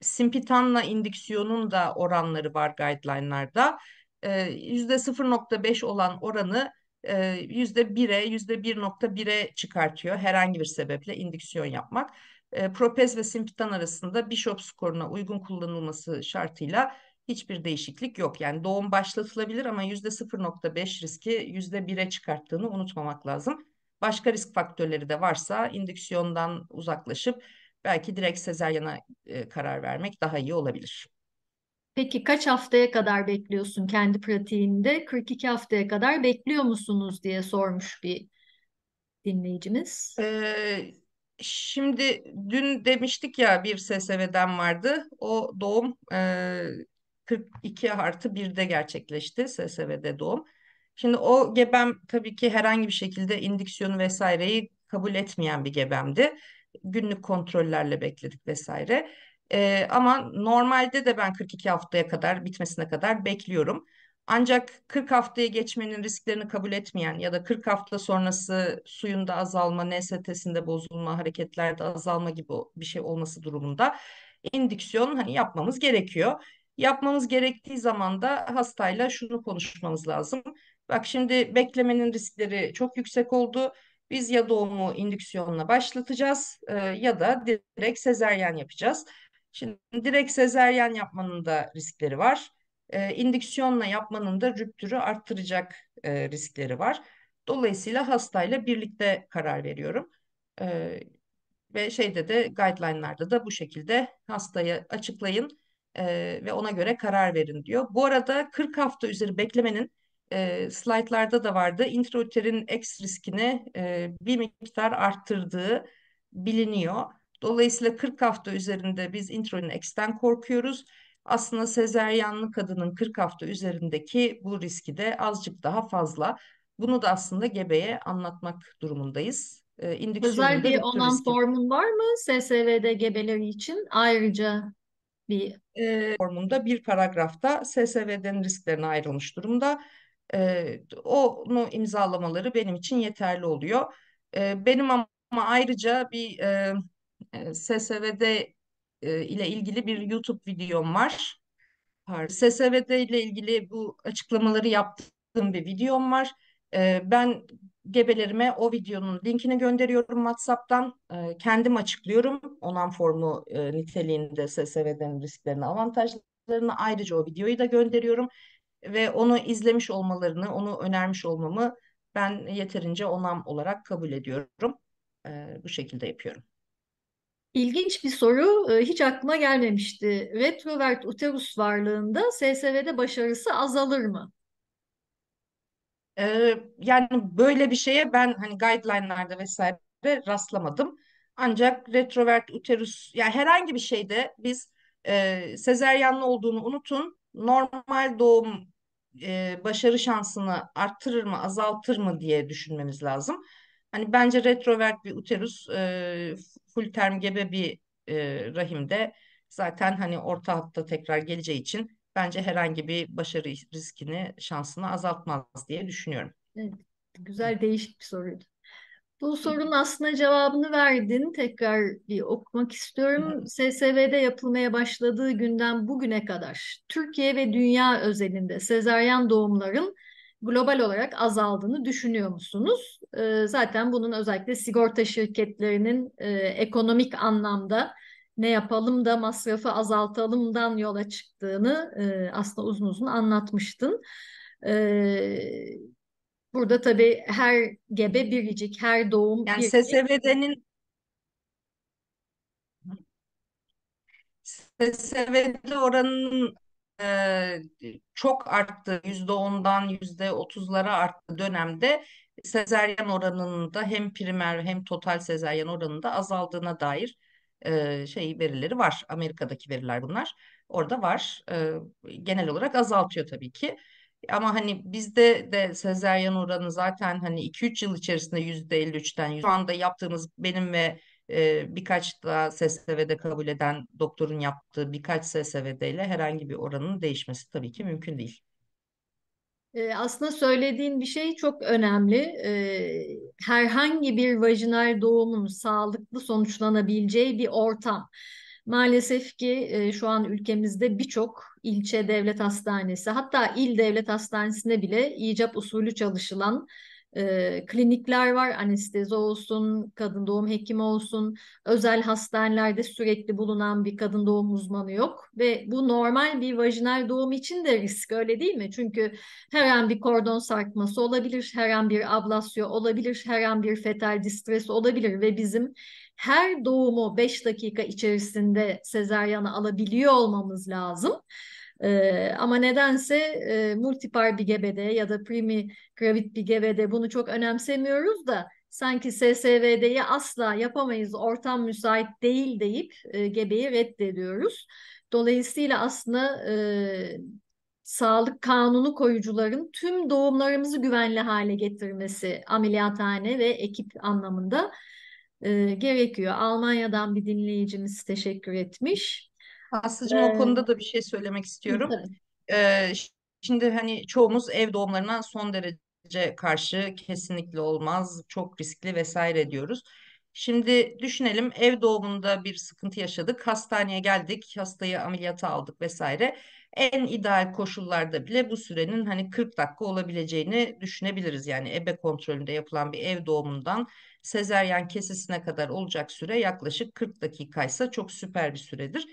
Simpitanla indiksiyonun da oranları var guideline'larda. Ee, %0.5 olan oranı e, %1'e, %1.1'e çıkartıyor herhangi bir sebeple indiksiyon yapmak. E, Propes ve Simpitan arasında Bishop skoruna uygun kullanılması şartıyla hiçbir değişiklik yok. Yani doğum başlatılabilir ama yüzde %0.5 riski yüzde %1'e çıkarttığını unutmamak lazım. Başka risk faktörleri de varsa indüksiyondan uzaklaşıp belki direkt sezeryana e, karar vermek daha iyi olabilir. Peki kaç haftaya kadar bekliyorsun kendi pratiğinde? 42 haftaya kadar bekliyor musunuz diye sormuş bir dinleyicimiz. Ee, şimdi dün demiştik ya bir SSV'den vardı. O doğum e, 42 artı 1'de gerçekleşti SSV'de doğum. Şimdi o gebem tabii ki herhangi bir şekilde indüksiyonu vesaireyi kabul etmeyen bir gebemdi. Günlük kontrollerle bekledik vesaire. Ee, ama normalde de ben 42 haftaya kadar bitmesine kadar bekliyorum. Ancak 40 haftaya geçmenin risklerini kabul etmeyen ya da 40 hafta sonrası suyunda azalma, NST'sinde bozulma, hareketlerde azalma gibi bir şey olması durumunda indiksiyon hani yapmamız gerekiyor. Yapmamız gerektiği zaman da hastayla şunu konuşmamız lazım. Bak şimdi beklemenin riskleri çok yüksek oldu. Biz ya doğumu indüksiyonla başlatacağız e, ya da direkt sezeryen yapacağız. Şimdi direkt sezeryen yapmanın da riskleri var. E, indüksiyonla yapmanın da rüptürü arttıracak e, riskleri var. Dolayısıyla hastayla birlikte karar veriyorum. E, ve şeyde de guideline'larda da bu şekilde hastayı açıklayın e, ve ona göre karar verin diyor. Bu arada 40 hafta üzeri beklemenin e, slaytlarda da vardı. Intrauterin X riskini e, bir miktar arttırdığı biliniyor. Dolayısıyla 40 hafta üzerinde biz intronin X'ten korkuyoruz. Aslında sezeryanlı kadının 40 hafta üzerindeki bu riski de azıcık daha fazla. Bunu da aslında gebeye anlatmak durumundayız. E, Özel bir onan formun var mı SSV'de gebeleri için? Ayrıca bir e, formunda bir paragrafta SSV'den risklerine ayrılmış durumda. E, onu imzalamaları benim için yeterli oluyor. E, benim ama ayrıca bir e, SSV'de e, ile ilgili bir YouTube videom var. SSV'de ile ilgili bu açıklamaları yaptığım bir videom var. E, ben gebelerime o videonun linkini gönderiyorum WhatsApp'tan. E, kendim açıklıyorum. Onan formu e, niteliğinde SSV'den risklerini, avantajlarını ayrıca o videoyu da gönderiyorum. Ve onu izlemiş olmalarını, onu önermiş olmamı ben yeterince onam olarak kabul ediyorum. E, bu şekilde yapıyorum. İlginç bir soru e, hiç aklıma gelmemişti. Retrovert uterus varlığında SSV'de başarısı azalır mı? Ee, yani böyle bir şeye ben hani guideline'larda vesaire rastlamadım. Ancak retrovert uterus yani herhangi bir şeyde biz e, sezeryanlı olduğunu unutun. Normal doğum e, başarı şansını arttırır mı azaltır mı diye düşünmemiz lazım. Hani bence retrovert bir uterus e, full term gebe bir e, rahimde zaten hani orta hatta tekrar geleceği için bence herhangi bir başarı riskini, şansını azaltmaz diye düşünüyorum. Evet, güzel değişik bir soruydu. Bu sorunun aslında cevabını verdin. Tekrar bir okumak istiyorum. SSV'de yapılmaya başladığı günden bugüne kadar Türkiye ve dünya özelinde sezaryen doğumların global olarak azaldığını düşünüyor musunuz? Ee, zaten bunun özellikle sigorta şirketlerinin e, ekonomik anlamda ne yapalım da masrafı azaltalımdan yola çıktığını e, aslında uzun uzun anlatmıştın. E, burada tabii her gebe biricik, her doğum yani biricik. SSVD'nin SSV'de oranın e, çok arttı. yüzde otuzlara arttı dönemde sezeryan da hem primer hem total sezeryan oranında azaldığına dair e, şey verileri var. Amerika'daki veriler bunlar. Orada var. E, genel olarak azaltıyor tabii ki. Ama hani bizde de sezeryan oranı zaten hani 2-3 yıl içerisinde %53'ten şu anda yaptığımız benim ve e, birkaç da SSV'de kabul eden doktorun yaptığı birkaç SSV'de ile herhangi bir oranın değişmesi tabii ki mümkün değil. Ee, aslında söylediğin bir şey çok önemli. Ee, herhangi bir vajinal doğumun sağlıklı sonuçlanabileceği bir ortam. Maalesef ki e, şu an ülkemizde birçok ilçe devlet hastanesi hatta il devlet hastanesine bile icap usulü çalışılan e, klinikler var. Anestezi olsun, kadın doğum hekimi olsun. Özel hastanelerde sürekli bulunan bir kadın doğum uzmanı yok. Ve bu normal bir vajinal doğum için de risk öyle değil mi? Çünkü her an bir kordon sarkması olabilir, her an bir ablasyon olabilir, her an bir fetal distres olabilir ve bizim her doğumu 5 dakika içerisinde sezaryana alabiliyor olmamız lazım. E, ama nedense e, multipar bir gebede ya da primigravit bir gebede bunu çok önemsemiyoruz da sanki SSVD'yi asla yapamayız, ortam müsait değil deyip e, gebeyi reddediyoruz. Dolayısıyla aslında e, sağlık kanunu koyucuların tüm doğumlarımızı güvenli hale getirmesi ameliyathane ve ekip anlamında e, gerekiyor. Almanya'dan bir dinleyicimiz teşekkür etmiş. Aslıcığım ee, o konuda da bir şey söylemek istiyorum. Ee, şimdi hani çoğumuz ev doğumlarına son derece karşı kesinlikle olmaz, çok riskli vesaire diyoruz. Şimdi düşünelim ev doğumunda bir sıkıntı yaşadık, hastaneye geldik, hastayı ameliyata aldık vesaire. En ideal koşullarda bile bu sürenin hani 40 dakika olabileceğini düşünebiliriz. Yani ebe kontrolünde yapılan bir ev doğumundan sezeryan kesesine kadar olacak süre yaklaşık 40 dakikaysa çok süper bir süredir.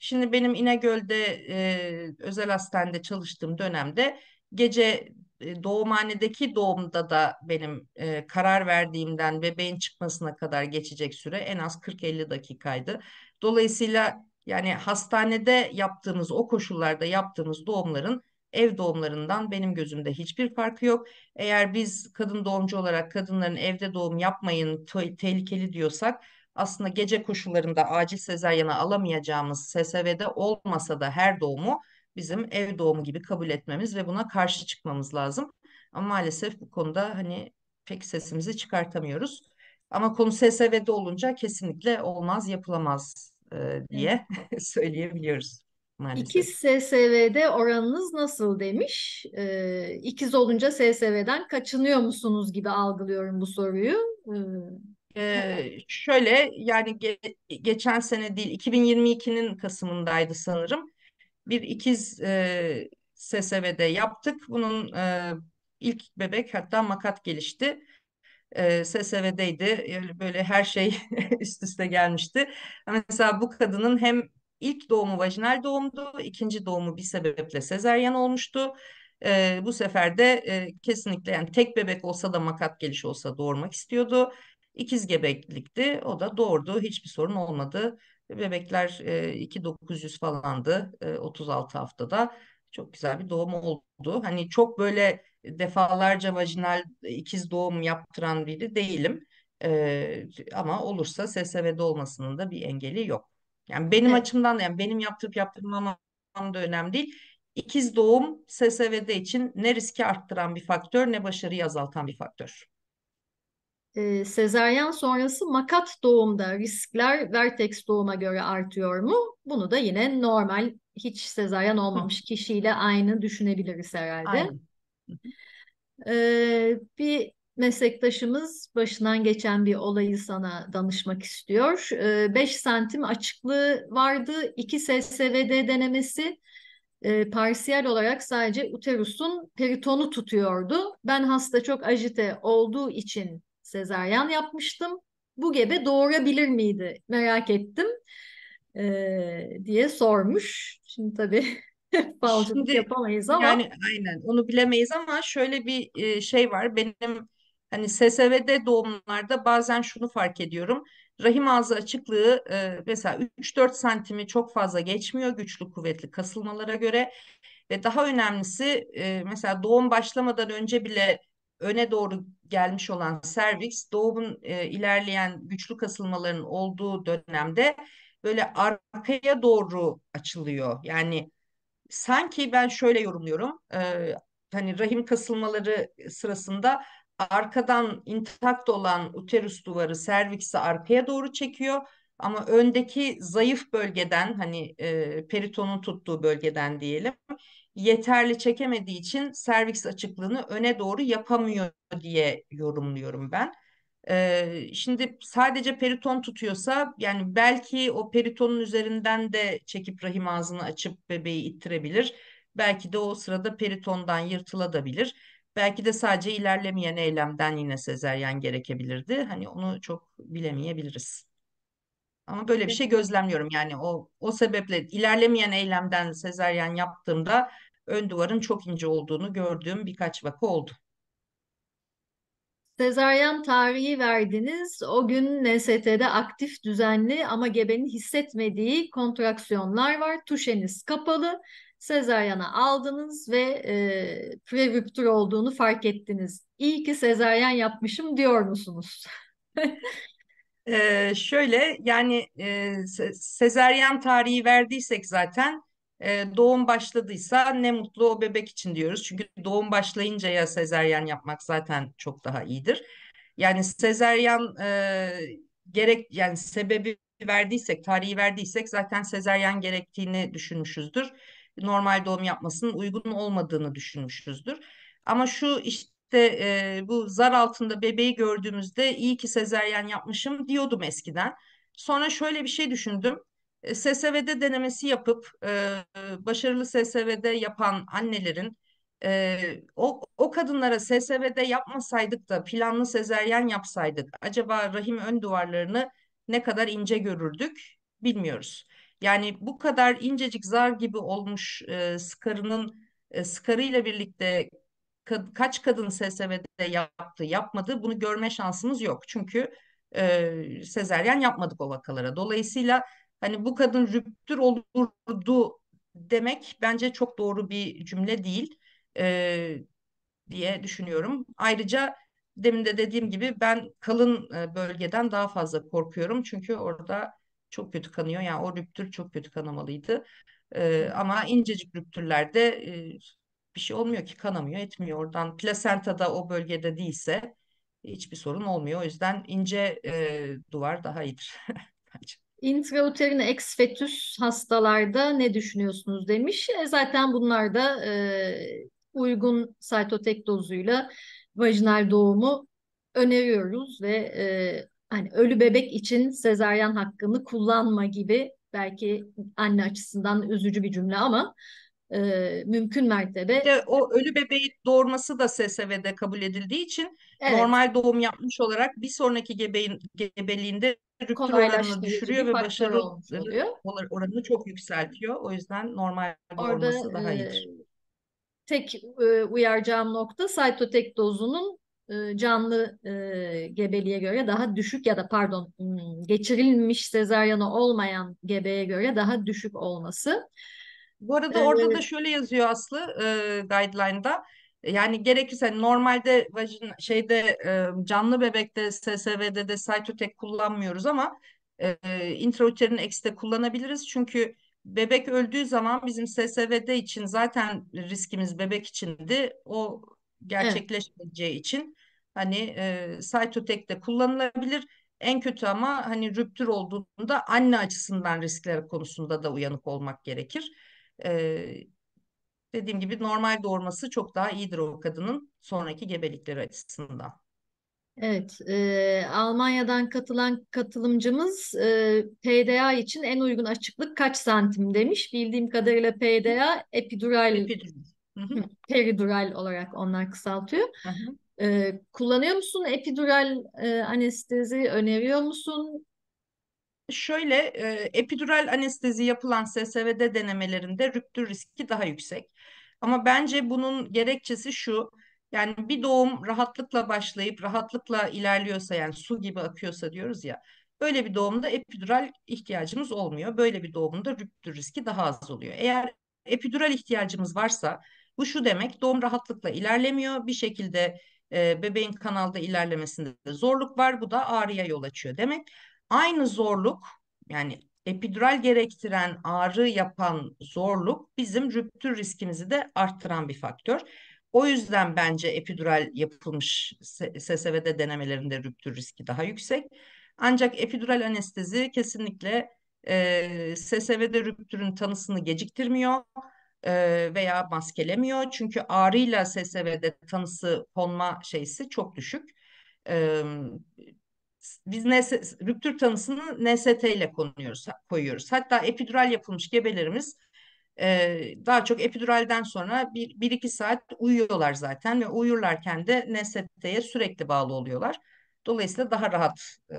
Şimdi benim İnegöl'de e, özel hastanede çalıştığım dönemde gece e, doğumhanedeki doğumda da benim e, karar verdiğimden bebeğin çıkmasına kadar geçecek süre en az 40-50 dakikaydı. Dolayısıyla yani hastanede yaptığımız o koşullarda yaptığımız doğumların ev doğumlarından benim gözümde hiçbir farkı yok. Eğer biz kadın doğumcu olarak kadınların evde doğum yapmayın tehlikeli diyorsak aslında gece koşullarında acil sezaryana alamayacağımız SSV'de olmasa da her doğumu bizim ev doğumu gibi kabul etmemiz ve buna karşı çıkmamız lazım. Ama maalesef bu konuda hani pek sesimizi çıkartamıyoruz. Ama konu SSV'de olunca kesinlikle olmaz, yapılamaz e, diye (laughs) söyleyebiliyoruz maalesef. İkiz SSV'de oranınız nasıl demiş. E, ikiz olunca SSV'den kaçınıyor musunuz gibi algılıyorum bu soruyu. E, ee, şöyle yani ge geçen sene değil 2022'nin Kasım'ındaydı sanırım. Bir ikiz e, SSV'de yaptık. Bunun e, ilk bebek hatta makat gelişti. E, SSV'deydi. Yani böyle her şey (laughs) üst üste gelmişti. Mesela bu kadının hem ilk doğumu vajinal doğumdu, ikinci doğumu bir sebeple sezeryen olmuştu. E, bu sefer de e, kesinlikle yani tek bebek olsa da makat geliş olsa doğurmak istiyordu. İkiz gebeklikti. O da doğurdu. Hiçbir sorun olmadı. Bebekler e, 2900 falandı e, 36 haftada. Çok güzel bir doğum oldu. Hani çok böyle defalarca vajinal ikiz doğum yaptıran biri değilim. E, ama olursa SSV'de olmasının da bir engeli yok. Yani benim evet. açımdan da yani benim yaptırıp yaptırmamam da önemli değil. İkiz doğum SSV'de için ne riski arttıran bir faktör ne başarıyı azaltan bir faktör e, sezaryen sonrası makat doğumda riskler vertex doğuma göre artıyor mu? Bunu da yine normal hiç sezaryen olmamış kişiyle aynı düşünebiliriz herhalde. Aynen. bir meslektaşımız başından geçen bir olayı sana danışmak istiyor. 5 ee, santim açıklığı vardı. 2 SSVD denemesi e, parsiyel olarak sadece uterusun peritonu tutuyordu. Ben hasta çok ajite olduğu için sezaryen yapmıştım. Bu gebe doğurabilir miydi merak ettim e, diye sormuş. Şimdi tabii (laughs) Şimdi, yapamayız ama. Yani aynen onu bilemeyiz ama şöyle bir e, şey var. Benim hani SSV'de doğumlarda bazen şunu fark ediyorum. Rahim ağzı açıklığı e, mesela 3-4 santimi çok fazla geçmiyor güçlü kuvvetli kasılmalara göre. Ve daha önemlisi e, mesela doğum başlamadan önce bile öne doğru gelmiş olan serviks doğumun e, ilerleyen güçlü kasılmaların olduğu dönemde böyle arkaya doğru açılıyor. Yani sanki ben şöyle yorumluyorum. E, hani rahim kasılmaları sırasında arkadan intakt olan uterus duvarı serviksi arkaya doğru çekiyor. Ama öndeki zayıf bölgeden hani e, peritonun tuttuğu bölgeden diyelim yeterli çekemediği için serviks açıklığını öne doğru yapamıyor diye yorumluyorum ben. Ee, şimdi sadece periton tutuyorsa yani belki o peritonun üzerinden de çekip rahim ağzını açıp bebeği ittirebilir. Belki de o sırada peritondan yırtılabilir. Belki de sadece ilerlemeyen eylemden yine sezeryen gerekebilirdi. Hani onu çok bilemeyebiliriz. Ama böyle bir şey gözlemliyorum. Yani o o sebeple ilerlemeyen eylemden sezeryen yaptığımda ön duvarın çok ince olduğunu gördüğüm birkaç vaka oldu. Sezaryen tarihi verdiniz. O gün NST'de aktif düzenli ama gebenin hissetmediği kontraksiyonlar var. Tuşeniz kapalı. Sezaryana aldınız ve e, prerüptür olduğunu fark ettiniz. İyi ki sezaryen yapmışım diyor musunuz? (laughs) ee, şöyle yani e, sezaryen tarihi verdiysek zaten ee, doğum başladıysa ne mutlu o bebek için diyoruz. Çünkü doğum başlayınca ya sezeryan yapmak zaten çok daha iyidir. Yani sezeryan e, gerek yani sebebi verdiysek, tarihi verdiysek zaten sezeryan gerektiğini düşünmüşüzdür. Normal doğum yapmasının uygun olmadığını düşünmüşüzdür. Ama şu işte e, bu zar altında bebeği gördüğümüzde iyi ki sezeryan yapmışım diyordum eskiden. Sonra şöyle bir şey düşündüm. Ee, SSV'de denemesi yapıp e, başarılı SSV'de yapan annelerin e, o, o kadınlara SSV'de yapmasaydık da planlı sezeryen yapsaydık acaba rahim ön duvarlarını ne kadar ince görürdük bilmiyoruz. Yani bu kadar incecik zar gibi olmuş e, skarının e, skarıyla birlikte ka kaç kadın SSV'de yaptı yapmadı bunu görme şansımız yok. Çünkü e, sezeryen yapmadık o vakalara. Dolayısıyla hani bu kadın rüptür olurdu demek bence çok doğru bir cümle değil e, diye düşünüyorum. Ayrıca demin de dediğim gibi ben kalın e, bölgeden daha fazla korkuyorum. Çünkü orada çok kötü kanıyor. Yani o rüptür çok kötü kanamalıydı. E, ama incecik rüptürlerde e, bir şey olmuyor ki kanamıyor etmiyor. Oradan Plasenta da o bölgede değilse hiçbir sorun olmuyor. O yüzden ince e, duvar daha iyidir (laughs) bence. Intrauterine eksfetüs hastalarda ne düşünüyorsunuz demiş. E zaten bunlar da e, uygun saytotek dozuyla vajinal doğumu öneriyoruz ve e, hani ölü bebek için sezaryen hakkını kullanma gibi belki anne açısından üzücü bir cümle ama e, mümkün mertebe. İşte o ölü bebeği doğurması da SSV'de kabul edildiği için evet. normal doğum yapmış olarak bir sonraki gebeğin, gebeliğinde rüktür oranını düşürüyor ve başarı oranını çok yükseltiyor. O yüzden normal Orada, olması daha iyi. tek uyaracağım nokta saytotek dozunun canlı gebeliğe göre daha düşük ya da pardon hmm, geçirilmiş sezaryanı olmayan gebeye göre daha düşük olması. Bu arada orada ee, da şöyle yazıyor Aslı e, guideline'da yani gerekirse hani normalde vajin şeyde e, canlı bebekte SSV'de de Cytotec kullanmıyoruz ama e, intrauterin ekside kullanabiliriz. Çünkü bebek öldüğü zaman bizim SSV'de için zaten riskimiz bebek içindi. O gerçekleşmeyeceği evet. için hani e, Cytotec de kullanılabilir. En kötü ama hani rüptür olduğunda anne açısından riskler konusunda da uyanık olmak gerekir. E, dediğim gibi normal doğurması çok daha iyidir o kadının sonraki gebelikleri açısından. Evet, e, Almanya'dan katılan katılımcımız e, PDA için en uygun açıklık kaç santim demiş. Bildiğim kadarıyla PDA epidural, epidural. peridural olarak onlar kısaltıyor. E, kullanıyor musun epidural e, anestezi öneriyor musun? Şöyle e, epidural anestezi yapılan SSVD denemelerinde rüptür riski daha yüksek. Ama bence bunun gerekçesi şu. Yani bir doğum rahatlıkla başlayıp rahatlıkla ilerliyorsa yani su gibi akıyorsa diyoruz ya. Böyle bir doğumda epidural ihtiyacımız olmuyor. Böyle bir doğumda rüptür riski daha az oluyor. Eğer epidural ihtiyacımız varsa bu şu demek doğum rahatlıkla ilerlemiyor. Bir şekilde e, bebeğin kanalda ilerlemesinde zorluk var. Bu da ağrıya yol açıyor demek. Aynı zorluk yani epidural gerektiren ağrı yapan zorluk bizim rüptür riskimizi de arttıran bir faktör. O yüzden bence epidural yapılmış SSV'de denemelerinde rüptür riski daha yüksek. Ancak epidural anestezi kesinlikle e, SSV'de rüptürün tanısını geciktirmiyor e, veya maskelemiyor. Çünkü ağrıyla SSV'de tanısı konma şeysi çok düşük. E, biz NS, rüptür tanısını NST ile konuyoruz, koyuyoruz. Hatta epidural yapılmış gebelerimiz e, daha çok epiduralden sonra 1-2 saat uyuyorlar zaten ve uyurlarken de NST'ye sürekli bağlı oluyorlar. Dolayısıyla daha rahat e,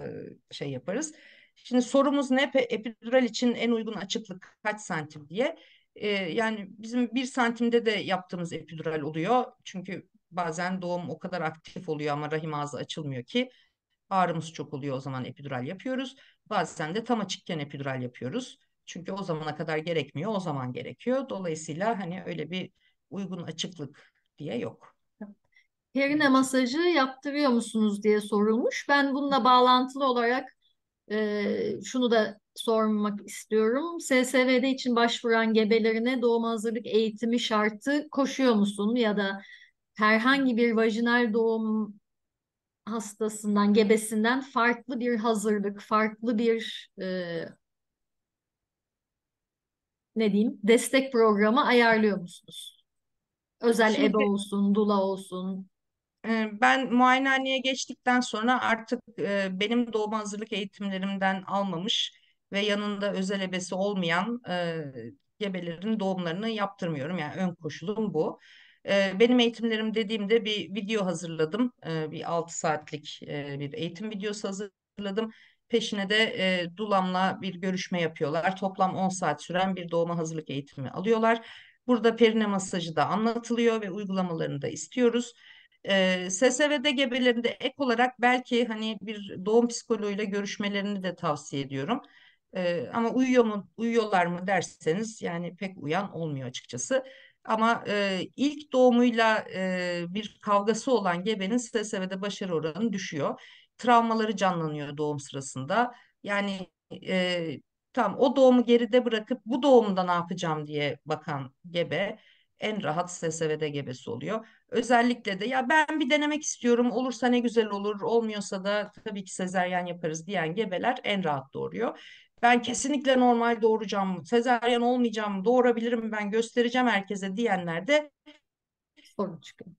şey yaparız. Şimdi sorumuz ne? Epidural için en uygun açıklık kaç santim diye. E, yani bizim bir santimde de yaptığımız epidural oluyor. Çünkü bazen doğum o kadar aktif oluyor ama rahim ağzı açılmıyor ki Ağrımız çok oluyor o zaman epidural yapıyoruz. Bazen de tam açıkken epidural yapıyoruz. Çünkü o zamana kadar gerekmiyor, o zaman gerekiyor. Dolayısıyla hani öyle bir uygun açıklık diye yok. Perine masajı yaptırıyor musunuz diye sorulmuş. Ben bununla bağlantılı olarak e, şunu da sormak istiyorum. SSV'de için başvuran gebelerine doğum hazırlık eğitimi şartı koşuyor musun ya da herhangi bir vajinal doğum hastasından, gebesinden farklı bir hazırlık, farklı bir e, ne diyeyim destek programı ayarlıyor musunuz? Özel Şimdi, ebe olsun, dula olsun. Ee, ben muayenehaneye geçtikten sonra artık e, benim doğum hazırlık eğitimlerimden almamış ve yanında özel ebesi olmayan e, gebelerin doğumlarını yaptırmıyorum. Yani ön koşulum bu. Benim eğitimlerim dediğimde bir video hazırladım. Bir 6 saatlik bir eğitim videosu hazırladım. Peşine de e, Dulam'la bir görüşme yapıyorlar. Toplam 10 saat süren bir doğuma hazırlık eğitimi alıyorlar. Burada perine masajı da anlatılıyor ve uygulamalarını da istiyoruz. E, SSVD gebelerinde ek olarak belki hani bir doğum psikoloğuyla görüşmelerini de tavsiye ediyorum. E, ama uyuyor mu, uyuyorlar mı derseniz yani pek uyan olmuyor açıkçası. Ama e, ilk doğumuyla e, bir kavgası olan gebenin SSV'de başarı oranı düşüyor. Travmaları canlanıyor doğum sırasında. Yani e, tam o doğumu geride bırakıp bu doğumda ne yapacağım diye bakan gebe en rahat SSV'de gebesi oluyor. Özellikle de ya ben bir denemek istiyorum olursa ne güzel olur olmuyorsa da tabii ki sezeryan yaparız diyen gebeler en rahat doğuruyor ben kesinlikle normal doğuracağım, sezaryen olmayacağım, doğurabilirim ben göstereceğim herkese diyenler de sorun çıkıyor.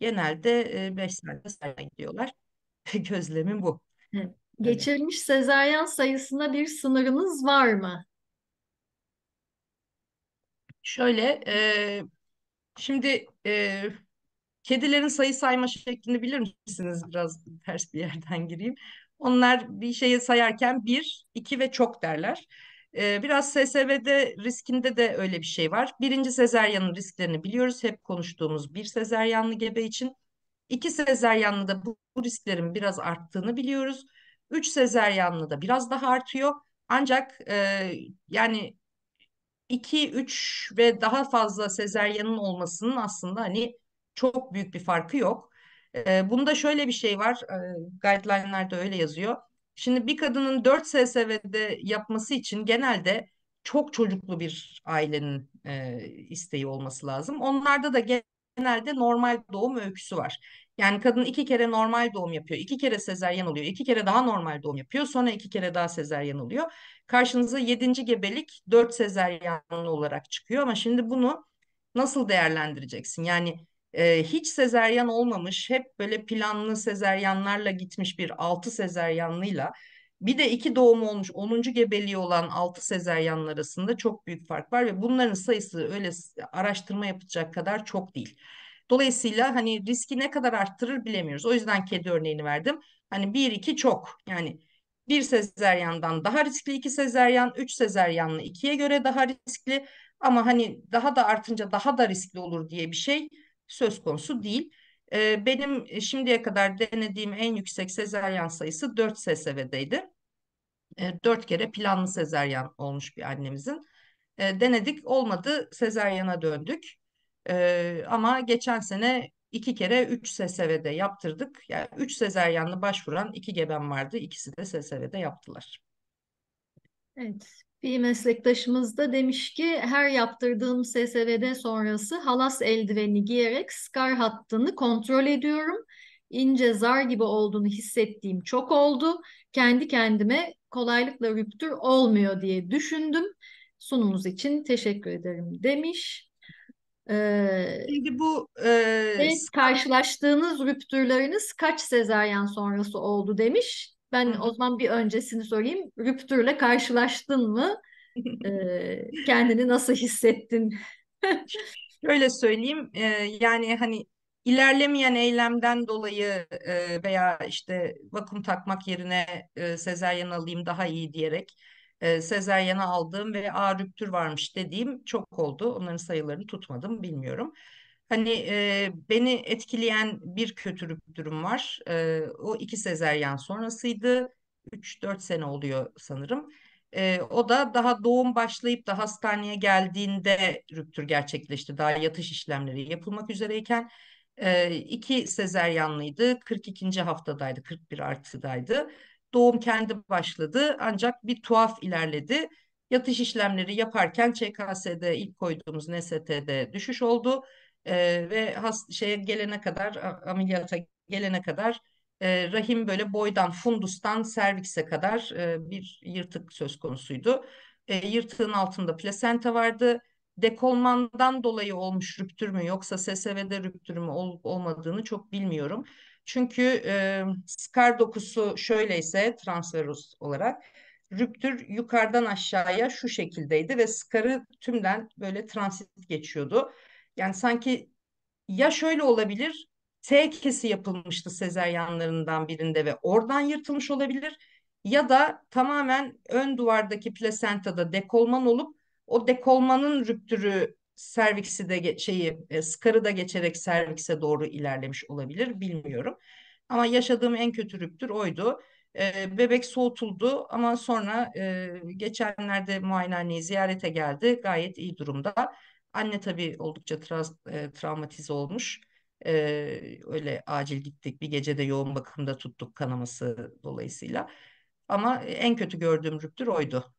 Genelde 5 e, sene sezaryen gidiyorlar. (laughs) Gözlemim bu. Hı. Geçirilmiş sezaryen sayısına bir sınırınız var mı? Şöyle, e, şimdi e, kedilerin sayı sayma şeklini bilir misiniz? Biraz ters bir yerden gireyim. Onlar bir şeyi sayarken bir, iki ve çok derler. Ee, biraz SSV'de riskinde de öyle bir şey var. Birinci sezeryanın risklerini biliyoruz. Hep konuştuğumuz bir sezeryanlı gebe için. İki sezeryanlı da bu, bu risklerin biraz arttığını biliyoruz. Üç sezeryanlı da biraz daha artıyor. Ancak e, yani iki, üç ve daha fazla sezeryanın olmasının aslında hani çok büyük bir farkı yok. E, bunda şöyle bir şey var. E, guideline'larda öyle yazıyor. Şimdi bir kadının 4 SSV'de yapması için genelde çok çocuklu bir ailenin e, isteği olması lazım. Onlarda da genelde normal doğum öyküsü var. Yani kadın iki kere normal doğum yapıyor, iki kere sezeryen oluyor, iki kere daha normal doğum yapıyor, sonra iki kere daha sezeryen oluyor. Karşınıza yedinci gebelik dört sezeryanlı olarak çıkıyor ama şimdi bunu nasıl değerlendireceksin? Yani e, hiç sezeryan olmamış hep böyle planlı sezeryanlarla gitmiş bir altı sezeryanlıyla bir de iki doğum olmuş 10. gebeliği olan 6 sezeryan arasında çok büyük fark var ve bunların sayısı öyle araştırma yapacak kadar çok değil. Dolayısıyla hani riski ne kadar arttırır bilemiyoruz. O yüzden kedi örneğini verdim. Hani bir iki çok yani bir sezeryandan daha riskli iki sezeryan, üç sezeryanlı ikiye göre daha riskli. Ama hani daha da artınca daha da riskli olur diye bir şey söz konusu değil. Ee, benim e, şimdiye kadar denediğim en yüksek sezeryan sayısı 4 SSV'deydi. E, ee, 4 kere planlı sezeryan olmuş bir annemizin. Ee, denedik olmadı sezeryana döndük. ama geçen sene iki kere 3 SSV'de yaptırdık. Yani 3 sezeryanlı başvuran iki gebem vardı. İkisi de SSV'de yaptılar. Evet, bir meslektaşımız da demiş ki her yaptırdığım SSVD sonrası halas eldiveni giyerek skar hattını kontrol ediyorum. İnce zar gibi olduğunu hissettiğim çok oldu. Kendi kendime kolaylıkla rüptür olmuyor diye düşündüm. Sunumuz için teşekkür ederim demiş. Ee, Şimdi bu e, karşılaştığınız rüptürleriniz kaç sezaryen sonrası oldu demiş. Ben o zaman bir öncesini sorayım. Rüptürle karşılaştın mı? (laughs) ee, kendini nasıl hissettin? (laughs) Şöyle söyleyeyim. E, yani hani ilerlemeyen eylemden dolayı e, veya işte vakum takmak yerine e, sezeryan alayım daha iyi diyerek e, sezeryana aldığım ve a rüptür varmış dediğim çok oldu. Onların sayılarını tutmadım bilmiyorum. Hani e, beni etkileyen bir kötülük durum var. E, o iki sezeryan sonrasıydı. 3-4 sene oluyor sanırım. E, o da daha doğum başlayıp da hastaneye geldiğinde rüptür gerçekleşti. Daha yatış işlemleri yapılmak üzereyken e, iki sezeryanlıydı. 42. haftadaydı, 41 artıdaydı. Doğum kendi başladı ancak bir tuhaf ilerledi. Yatış işlemleri yaparken ÇKS'de ilk koyduğumuz NST'de düşüş oldu e, ve hast şeye gelene kadar ameliyata gelene kadar e, rahim böyle boydan fundustan servikse kadar e, bir yırtık söz konusuydu. E, yırtığın altında plasenta vardı. Dekolmandan dolayı olmuş rüptür mü yoksa SSV'de rüptür mü olup olmadığını çok bilmiyorum. Çünkü e, skar dokusu şöyleyse transverus olarak rüptür yukarıdan aşağıya şu şekildeydi ve skarı tümden böyle transit geçiyordu. Yani sanki ya şöyle olabilir T kesi yapılmıştı sezeryanlarından birinde ve oradan yırtılmış olabilir ya da tamamen ön duvardaki plasentada dekolman olup o dekolmanın rüptürü serviksi de şeyi e, skarı da geçerek servikse doğru ilerlemiş olabilir bilmiyorum. Ama yaşadığım en kötü rüptür oydu. E, bebek soğutuldu ama sonra e, geçenlerde muayenehaneyi ziyarete geldi. Gayet iyi durumda. Anne tabii oldukça tra travmatize olmuş. E, öyle acil gittik bir gecede yoğun bakımda tuttuk kanaması dolayısıyla. Ama en kötü gördüğüm rüptür oydu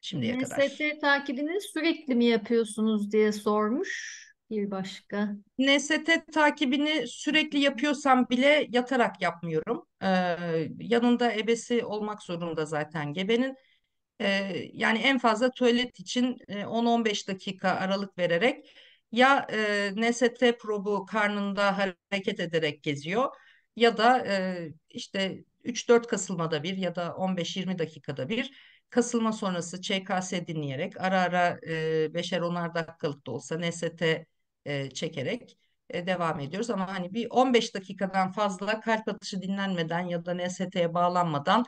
şimdiye hani kadar. NST takibini sürekli mi yapıyorsunuz diye sormuş bir başka. NST takibini sürekli yapıyorsam bile yatarak yapmıyorum. Ee, yanında ebesi olmak zorunda zaten gebenin. E, yani en fazla tuvalet için e, 10-15 dakika aralık vererek ya e, NST probu karnında hareket ederek geziyor ya da e, işte 3-4 kasılmada bir ya da 15-20 dakikada bir kasılma sonrası ÇKS dinleyerek ara ara e, 5'er 10'ar dakikalık da olsa NST e, çekerek e, devam ediyoruz. Ama hani bir 15 dakikadan fazla kalp atışı dinlenmeden ya da NST'ye bağlanmadan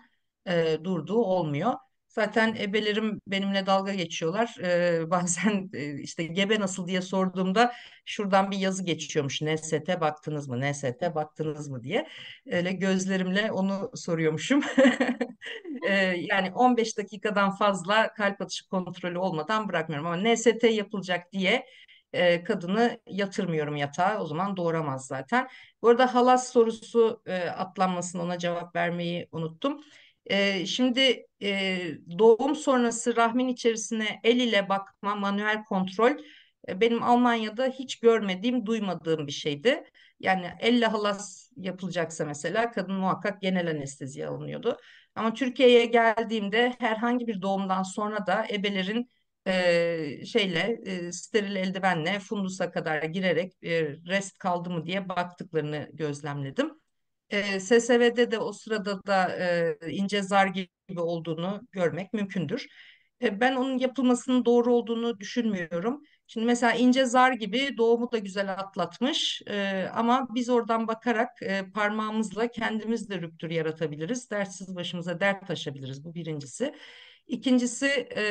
e, durduğu olmuyor. Zaten ebelerim benimle dalga geçiyorlar. Ee, (laughs) bazen e, işte gebe nasıl diye sorduğumda şuradan bir yazı geçiyormuş. NST baktınız mı? NST baktınız mı diye. Öyle gözlerimle onu soruyormuşum. (laughs) ee, yani 15 dakikadan fazla kalp atışı kontrolü olmadan bırakmıyorum. Ama NST yapılacak diye e, kadını yatırmıyorum yatağa. O zaman doğuramaz zaten. Bu arada halas sorusu e, atlanmasın ona cevap vermeyi unuttum. E, şimdi e, doğum sonrası rahmin içerisine el ile bakma, manuel kontrol e, benim Almanya'da hiç görmediğim, duymadığım bir şeydi. Yani elle halas yapılacaksa mesela kadın muhakkak genel anestezi alınıyordu. Ama Türkiye'ye geldiğimde herhangi bir doğumdan sonra da ebelerin e, şeyle e, steril eldivenle fundusa kadar girerek e, rest kaldı mı diye baktıklarını gözlemledim e, SSV'de de o sırada da e, ince zar gibi olduğunu görmek mümkündür. E, ben onun yapılmasının doğru olduğunu düşünmüyorum. Şimdi mesela ince zar gibi doğumu da güzel atlatmış e, ama biz oradan bakarak e, parmağımızla kendimiz de rüptür yaratabiliriz. Dertsiz başımıza dert taşabiliriz bu birincisi. İkincisi e,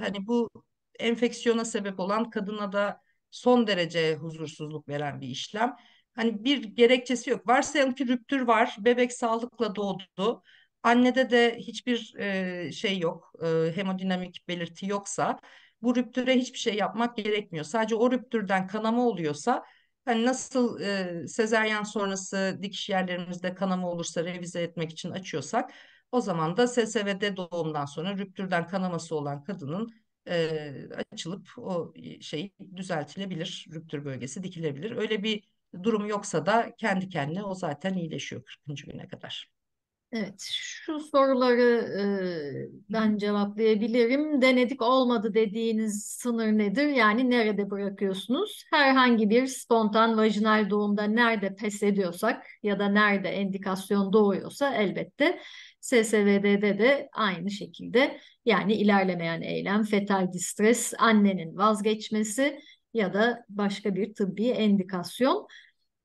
hani bu enfeksiyona sebep olan kadına da son derece huzursuzluk veren bir işlem. Hani bir gerekçesi yok. Varsayalım ki rüptür var, bebek sağlıkla doğdu. Annede de hiçbir e, şey yok, e, hemodinamik belirti yoksa bu rüptüre hiçbir şey yapmak gerekmiyor. Sadece o rüptürden kanama oluyorsa hani nasıl e, sezeryan sonrası dikiş yerlerimizde kanama olursa revize etmek için açıyorsak o zaman da SSVD doğumdan sonra rüptürden kanaması olan kadının e, açılıp o şey düzeltilebilir. Rüptür bölgesi dikilebilir. Öyle bir Durum yoksa da kendi kendine o zaten iyileşiyor 40. güne kadar. Evet, şu soruları e, ben cevaplayabilirim. Denedik olmadı dediğiniz sınır nedir? Yani nerede bırakıyorsunuz? Herhangi bir spontan vajinal doğumda nerede pes ediyorsak ya da nerede endikasyon doğuyorsa elbette SSVD'de de aynı şekilde yani ilerlemeyen eylem, fetal distres, annenin vazgeçmesi, ya da başka bir tıbbi endikasyon.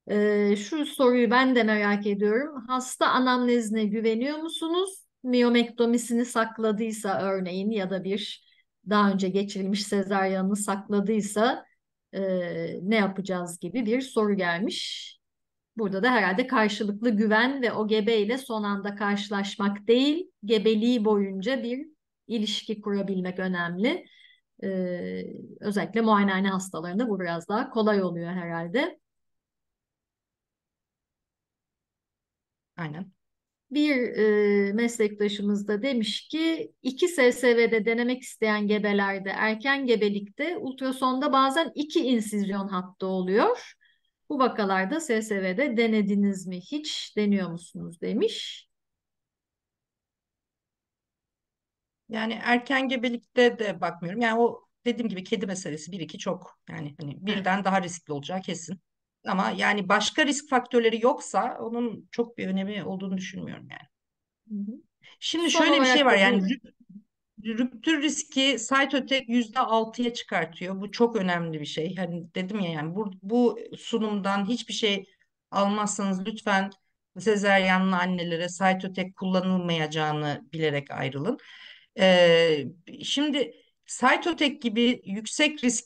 Ee, şu soruyu ben de merak ediyorum. Hasta anamnezine güveniyor musunuz? Miyomektomisini sakladıysa örneğin ya da bir daha önce geçirilmiş sezaryanını sakladıysa e, ne yapacağız gibi bir soru gelmiş. Burada da herhalde karşılıklı güven ve o gebeyle son anda karşılaşmak değil, gebeliği boyunca bir ilişki kurabilmek önemli. E, özellikle muayenehane hastalarında bu biraz daha kolay oluyor herhalde. Aynen. Bir e, meslektaşımız da demiş ki iki SSV'de denemek isteyen gebelerde erken gebelikte ultrasonda bazen iki insizyon hattı oluyor. Bu vakalarda SSV'de denediniz mi hiç deniyor musunuz demiş. Yani erken gebelikte de bakmıyorum. Yani o dediğim gibi kedi meselesi bir iki çok. Yani hani birden daha riskli olacağı kesin. Ama yani başka risk faktörleri yoksa onun çok bir önemi olduğunu düşünmüyorum yani. Şimdi Son şöyle bir şey var yani rüptür riski saytötek yüzde altıya çıkartıyor. Bu çok önemli bir şey. Hani dedim ya yani bu, bu sunumdan hiçbir şey almazsanız lütfen sezeryanlı annelere saytötek kullanılmayacağını bilerek ayrılın. Ee, şimdi Cytotec gibi yüksek risk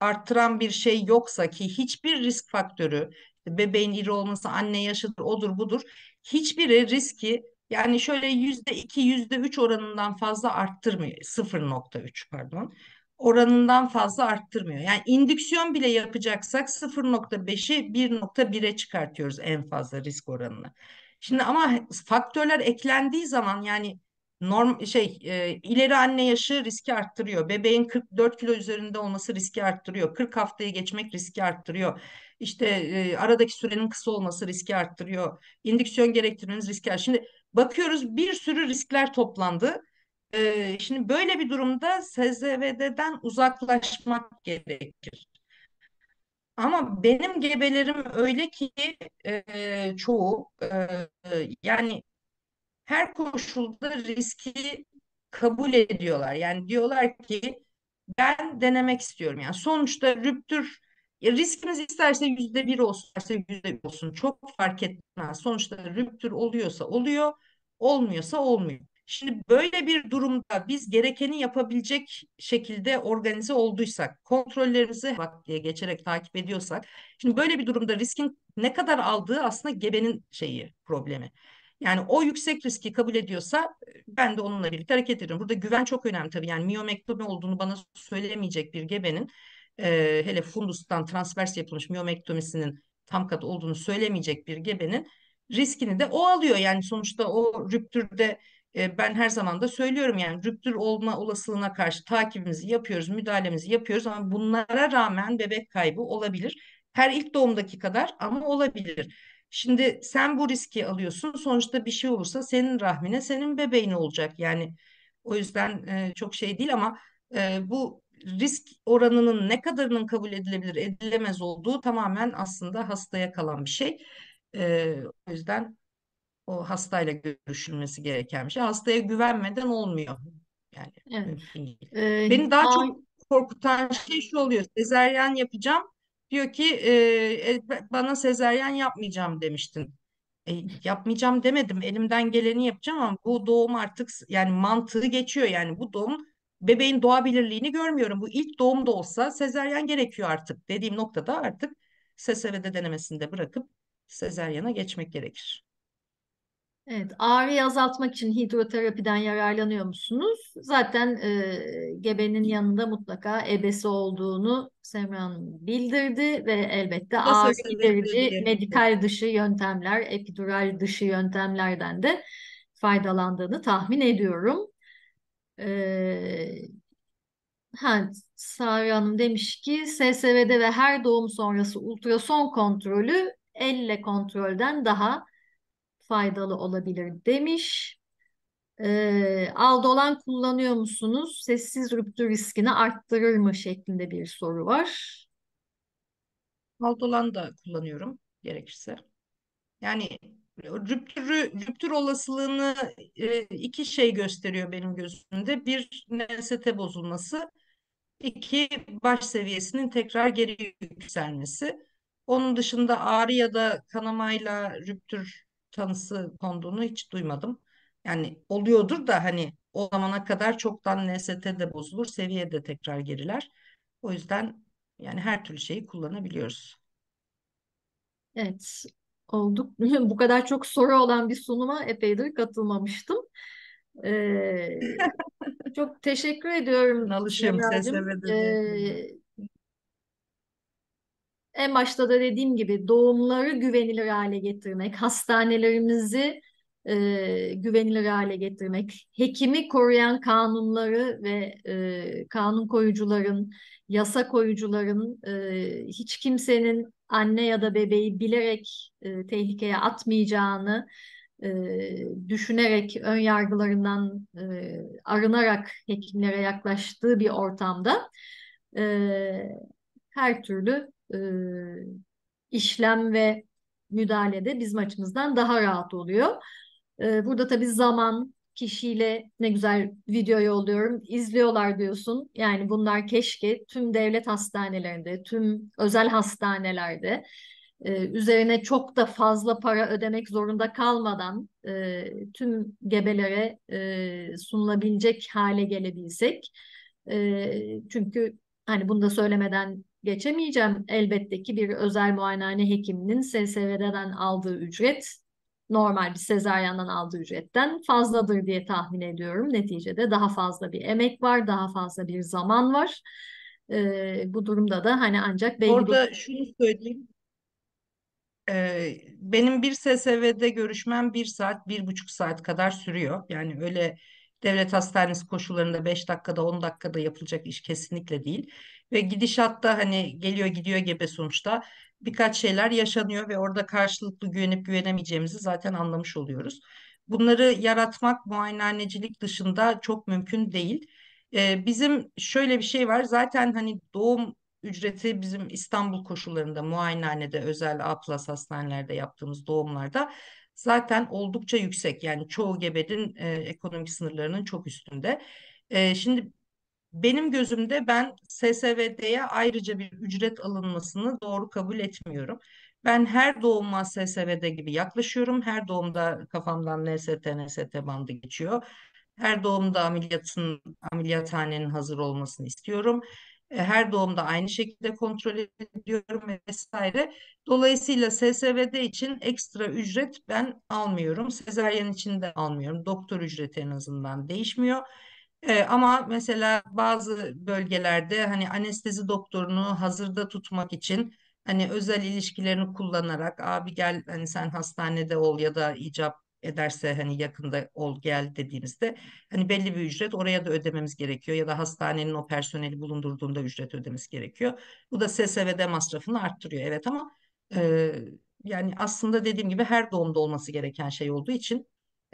arttıran bir şey yoksa ki hiçbir risk faktörü bebeğin iri olması anne yaşıdır odur budur hiçbiri riski yani şöyle yüzde iki yüzde üç oranından fazla arttırmıyor 0.3 pardon oranından fazla arttırmıyor. Yani indüksiyon bile yapacaksak 0.5'i 1.1'e çıkartıyoruz en fazla risk oranını. Şimdi ama faktörler eklendiği zaman yani norm şey e, ileri anne yaşı riski arttırıyor. Bebeğin 44 kilo üzerinde olması riski arttırıyor. 40 haftayı geçmek riski arttırıyor. İşte e, aradaki sürenin kısa olması riski arttırıyor. İndüksiyon gerektirmeniz riski arttırıyor. Şimdi bakıyoruz bir sürü riskler toplandı. E, şimdi böyle bir durumda SZVD'den uzaklaşmak gerekir. Ama benim gebelerim öyle ki e, çoğu e, e yani her koşulda riski kabul ediyorlar. Yani diyorlar ki ben denemek istiyorum. Yani sonuçta rüptür ya riskimiz isterse yüzde bir olsun, isterse yüzde bir olsun. Çok fark etmez. Sonuçta rüptür oluyorsa oluyor, olmuyorsa olmuyor. Şimdi böyle bir durumda biz gerekeni yapabilecek şekilde organize olduysak, kontrollerimizi diye geçerek takip ediyorsak, şimdi böyle bir durumda riskin ne kadar aldığı aslında gebenin şeyi, problemi. Yani o yüksek riski kabul ediyorsa e, ben de onunla birlikte hareket ederim. Burada güven çok önemli tabii. Yani miyomektomi olduğunu bana söylemeyecek bir gebenin e, hele fundustan transvers yapılmış miyomektomisinin tam kat olduğunu söylemeyecek bir gebenin riskini de o alıyor. Yani sonuçta o rüptürde e, ben her zaman da söylüyorum yani rüptür olma olasılığına karşı takibimizi yapıyoruz, müdahalemizi yapıyoruz ama bunlara rağmen bebek kaybı olabilir. Her ilk doğumdaki kadar ama olabilir. Şimdi sen bu riski alıyorsun. Sonuçta bir şey olursa senin rahmine, senin bebeğin olacak. Yani o yüzden e, çok şey değil ama e, bu risk oranının ne kadarının kabul edilebilir, edilemez olduğu tamamen aslında hastaya kalan bir şey. E, o yüzden o hastayla görüşülmesi gereken bir şey. Hastaya güvenmeden olmuyor. Yani evet. mümkün değil. Ee, Beni daha çok korkutan şey şu oluyor. Sezeryen yapacağım Diyor ki ee, e, bana sezeryen yapmayacağım demiştin. E, yapmayacağım demedim. Elimden geleni yapacağım ama bu doğum artık yani mantığı geçiyor. Yani bu doğum bebeğin doğabilirliğini görmüyorum. Bu ilk doğum da olsa sezeryen gerekiyor artık dediğim noktada artık SSV'de de bırakıp sezeryana geçmek gerekir. Evet, ağrıyı azaltmak için hidroterapiden yararlanıyor musunuz? Zaten e, gebenin yanında mutlaka ebesi olduğunu Semra Hanım bildirdi ve elbette Nasıl ağrı giderici şey. medikal dışı yöntemler, epidural dışı yöntemlerden de faydalandığını tahmin ediyorum. E, ha, Sari Hanım demiş ki SSV'de ve her doğum sonrası ultrason kontrolü elle kontrolden daha faydalı olabilir demiş. E, ee, aldolan kullanıyor musunuz? Sessiz rüptü riskini arttırır mı şeklinde bir soru var. Aldolan da kullanıyorum gerekirse. Yani rüptürü, rüptür olasılığını e, iki şey gösteriyor benim gözümde. Bir NST bozulması, iki baş seviyesinin tekrar geri yükselmesi. Onun dışında ağrı ya da kanamayla rüptür tanısı konduğunu hiç duymadım. Yani oluyordur da hani o zamana kadar çoktan NST de bozulur, seviye de tekrar geriler. O yüzden yani her türlü şeyi kullanabiliyoruz. Evet, olduk. (laughs) Bu kadar çok soru olan bir sunuma epeydir katılmamıştım. Ee, (laughs) çok teşekkür ediyorum. Alışığım, ses Ee, en başta da dediğim gibi doğumları güvenilir hale getirmek, hastanelerimizi e, güvenilir hale getirmek, hekimi koruyan kanunları ve e, kanun koyucuların, yasa koyucuların e, hiç kimsenin anne ya da bebeği bilerek e, tehlikeye atmayacağını e, düşünerek, ön yargılarından e, arınarak hekimlere yaklaştığı bir ortamda e, her türlü e, işlem ve müdahalede bizim açımızdan daha rahat oluyor. E, burada tabii zaman, kişiyle ne güzel video yolluyorum, izliyorlar diyorsun. Yani bunlar keşke tüm devlet hastanelerinde, tüm özel hastanelerde e, üzerine çok da fazla para ödemek zorunda kalmadan e, tüm gebelere e, sunulabilecek hale gelebilsek. E, çünkü hani bunu da söylemeden geçemeyeceğim. Elbette ki bir özel muayenehane hekiminin SSV'den aldığı ücret normal bir sezaryandan aldığı ücretten fazladır diye tahmin ediyorum. Neticede daha fazla bir emek var, daha fazla bir zaman var. Ee, bu durumda da hani ancak belli Orada bir... şunu söyleyeyim. Ee, benim bir SSV'de görüşmem bir saat, bir buçuk saat kadar sürüyor. Yani öyle Devlet hastanesi koşullarında 5 dakikada 10 dakikada yapılacak iş kesinlikle değil. Ve gidişatta hani geliyor gidiyor gebe sonuçta birkaç şeyler yaşanıyor ve orada karşılıklı güvenip güvenemeyeceğimizi zaten anlamış oluyoruz. Bunları yaratmak muayenehanecilik dışında çok mümkün değil. Ee, bizim şöyle bir şey var zaten hani doğum ücreti bizim İstanbul koşullarında muayenehanede özel A hastanelerde yaptığımız doğumlarda zaten oldukça yüksek. Yani çoğu gebedin e, ekonomik sınırlarının çok üstünde. E, şimdi benim gözümde ben SSVD'ye ayrıca bir ücret alınmasını doğru kabul etmiyorum. Ben her doğuma SSVD gibi yaklaşıyorum. Her doğumda kafamdan NST, NST bandı geçiyor. Her doğumda ameliyatın, ameliyathanenin hazır olmasını istiyorum. E, her doğumda aynı şekilde kontrol ediyorum vesaire. Dolayısıyla SSVD için ekstra ücret ben almıyorum. Sezaryen için de almıyorum. Doktor ücreti en azından değişmiyor. Ee, ama mesela bazı bölgelerde hani anestezi doktorunu hazırda tutmak için hani özel ilişkilerini kullanarak abi gel hani sen hastanede ol ya da icap ederse hani yakında ol gel dediğimizde hani belli bir ücret oraya da ödememiz gerekiyor ya da hastanenin o personeli bulundurduğunda ücret ödememiz gerekiyor. Bu da SSV'de masrafını arttırıyor evet ama e, yani aslında dediğim gibi her doğumda olması gereken şey olduğu için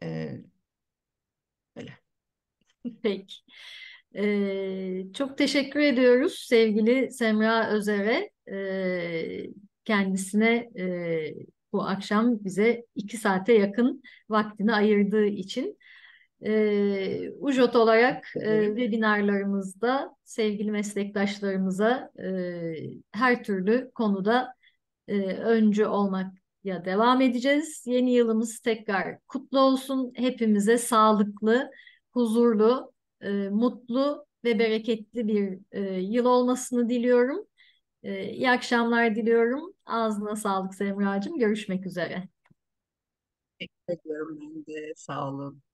e, öyle. (laughs) Peki. Ee, çok teşekkür ediyoruz sevgili Semra Özer'e. Ee, kendisine e, bu akşam bize iki saate yakın vaktini ayırdığı için. E, UJOT olarak e, webinarlarımızda sevgili meslektaşlarımıza e, her türlü konuda e, öncü olmak ya devam edeceğiz. Yeni yılımız tekrar kutlu olsun. Hepimize sağlıklı, huzurlu, e, mutlu ve bereketli bir e, yıl olmasını diliyorum. E, iyi akşamlar diliyorum. Ağzına sağlık Semra'cığım. Görüşmek üzere. Teşekkür ediyorum ben de. Sağ olun.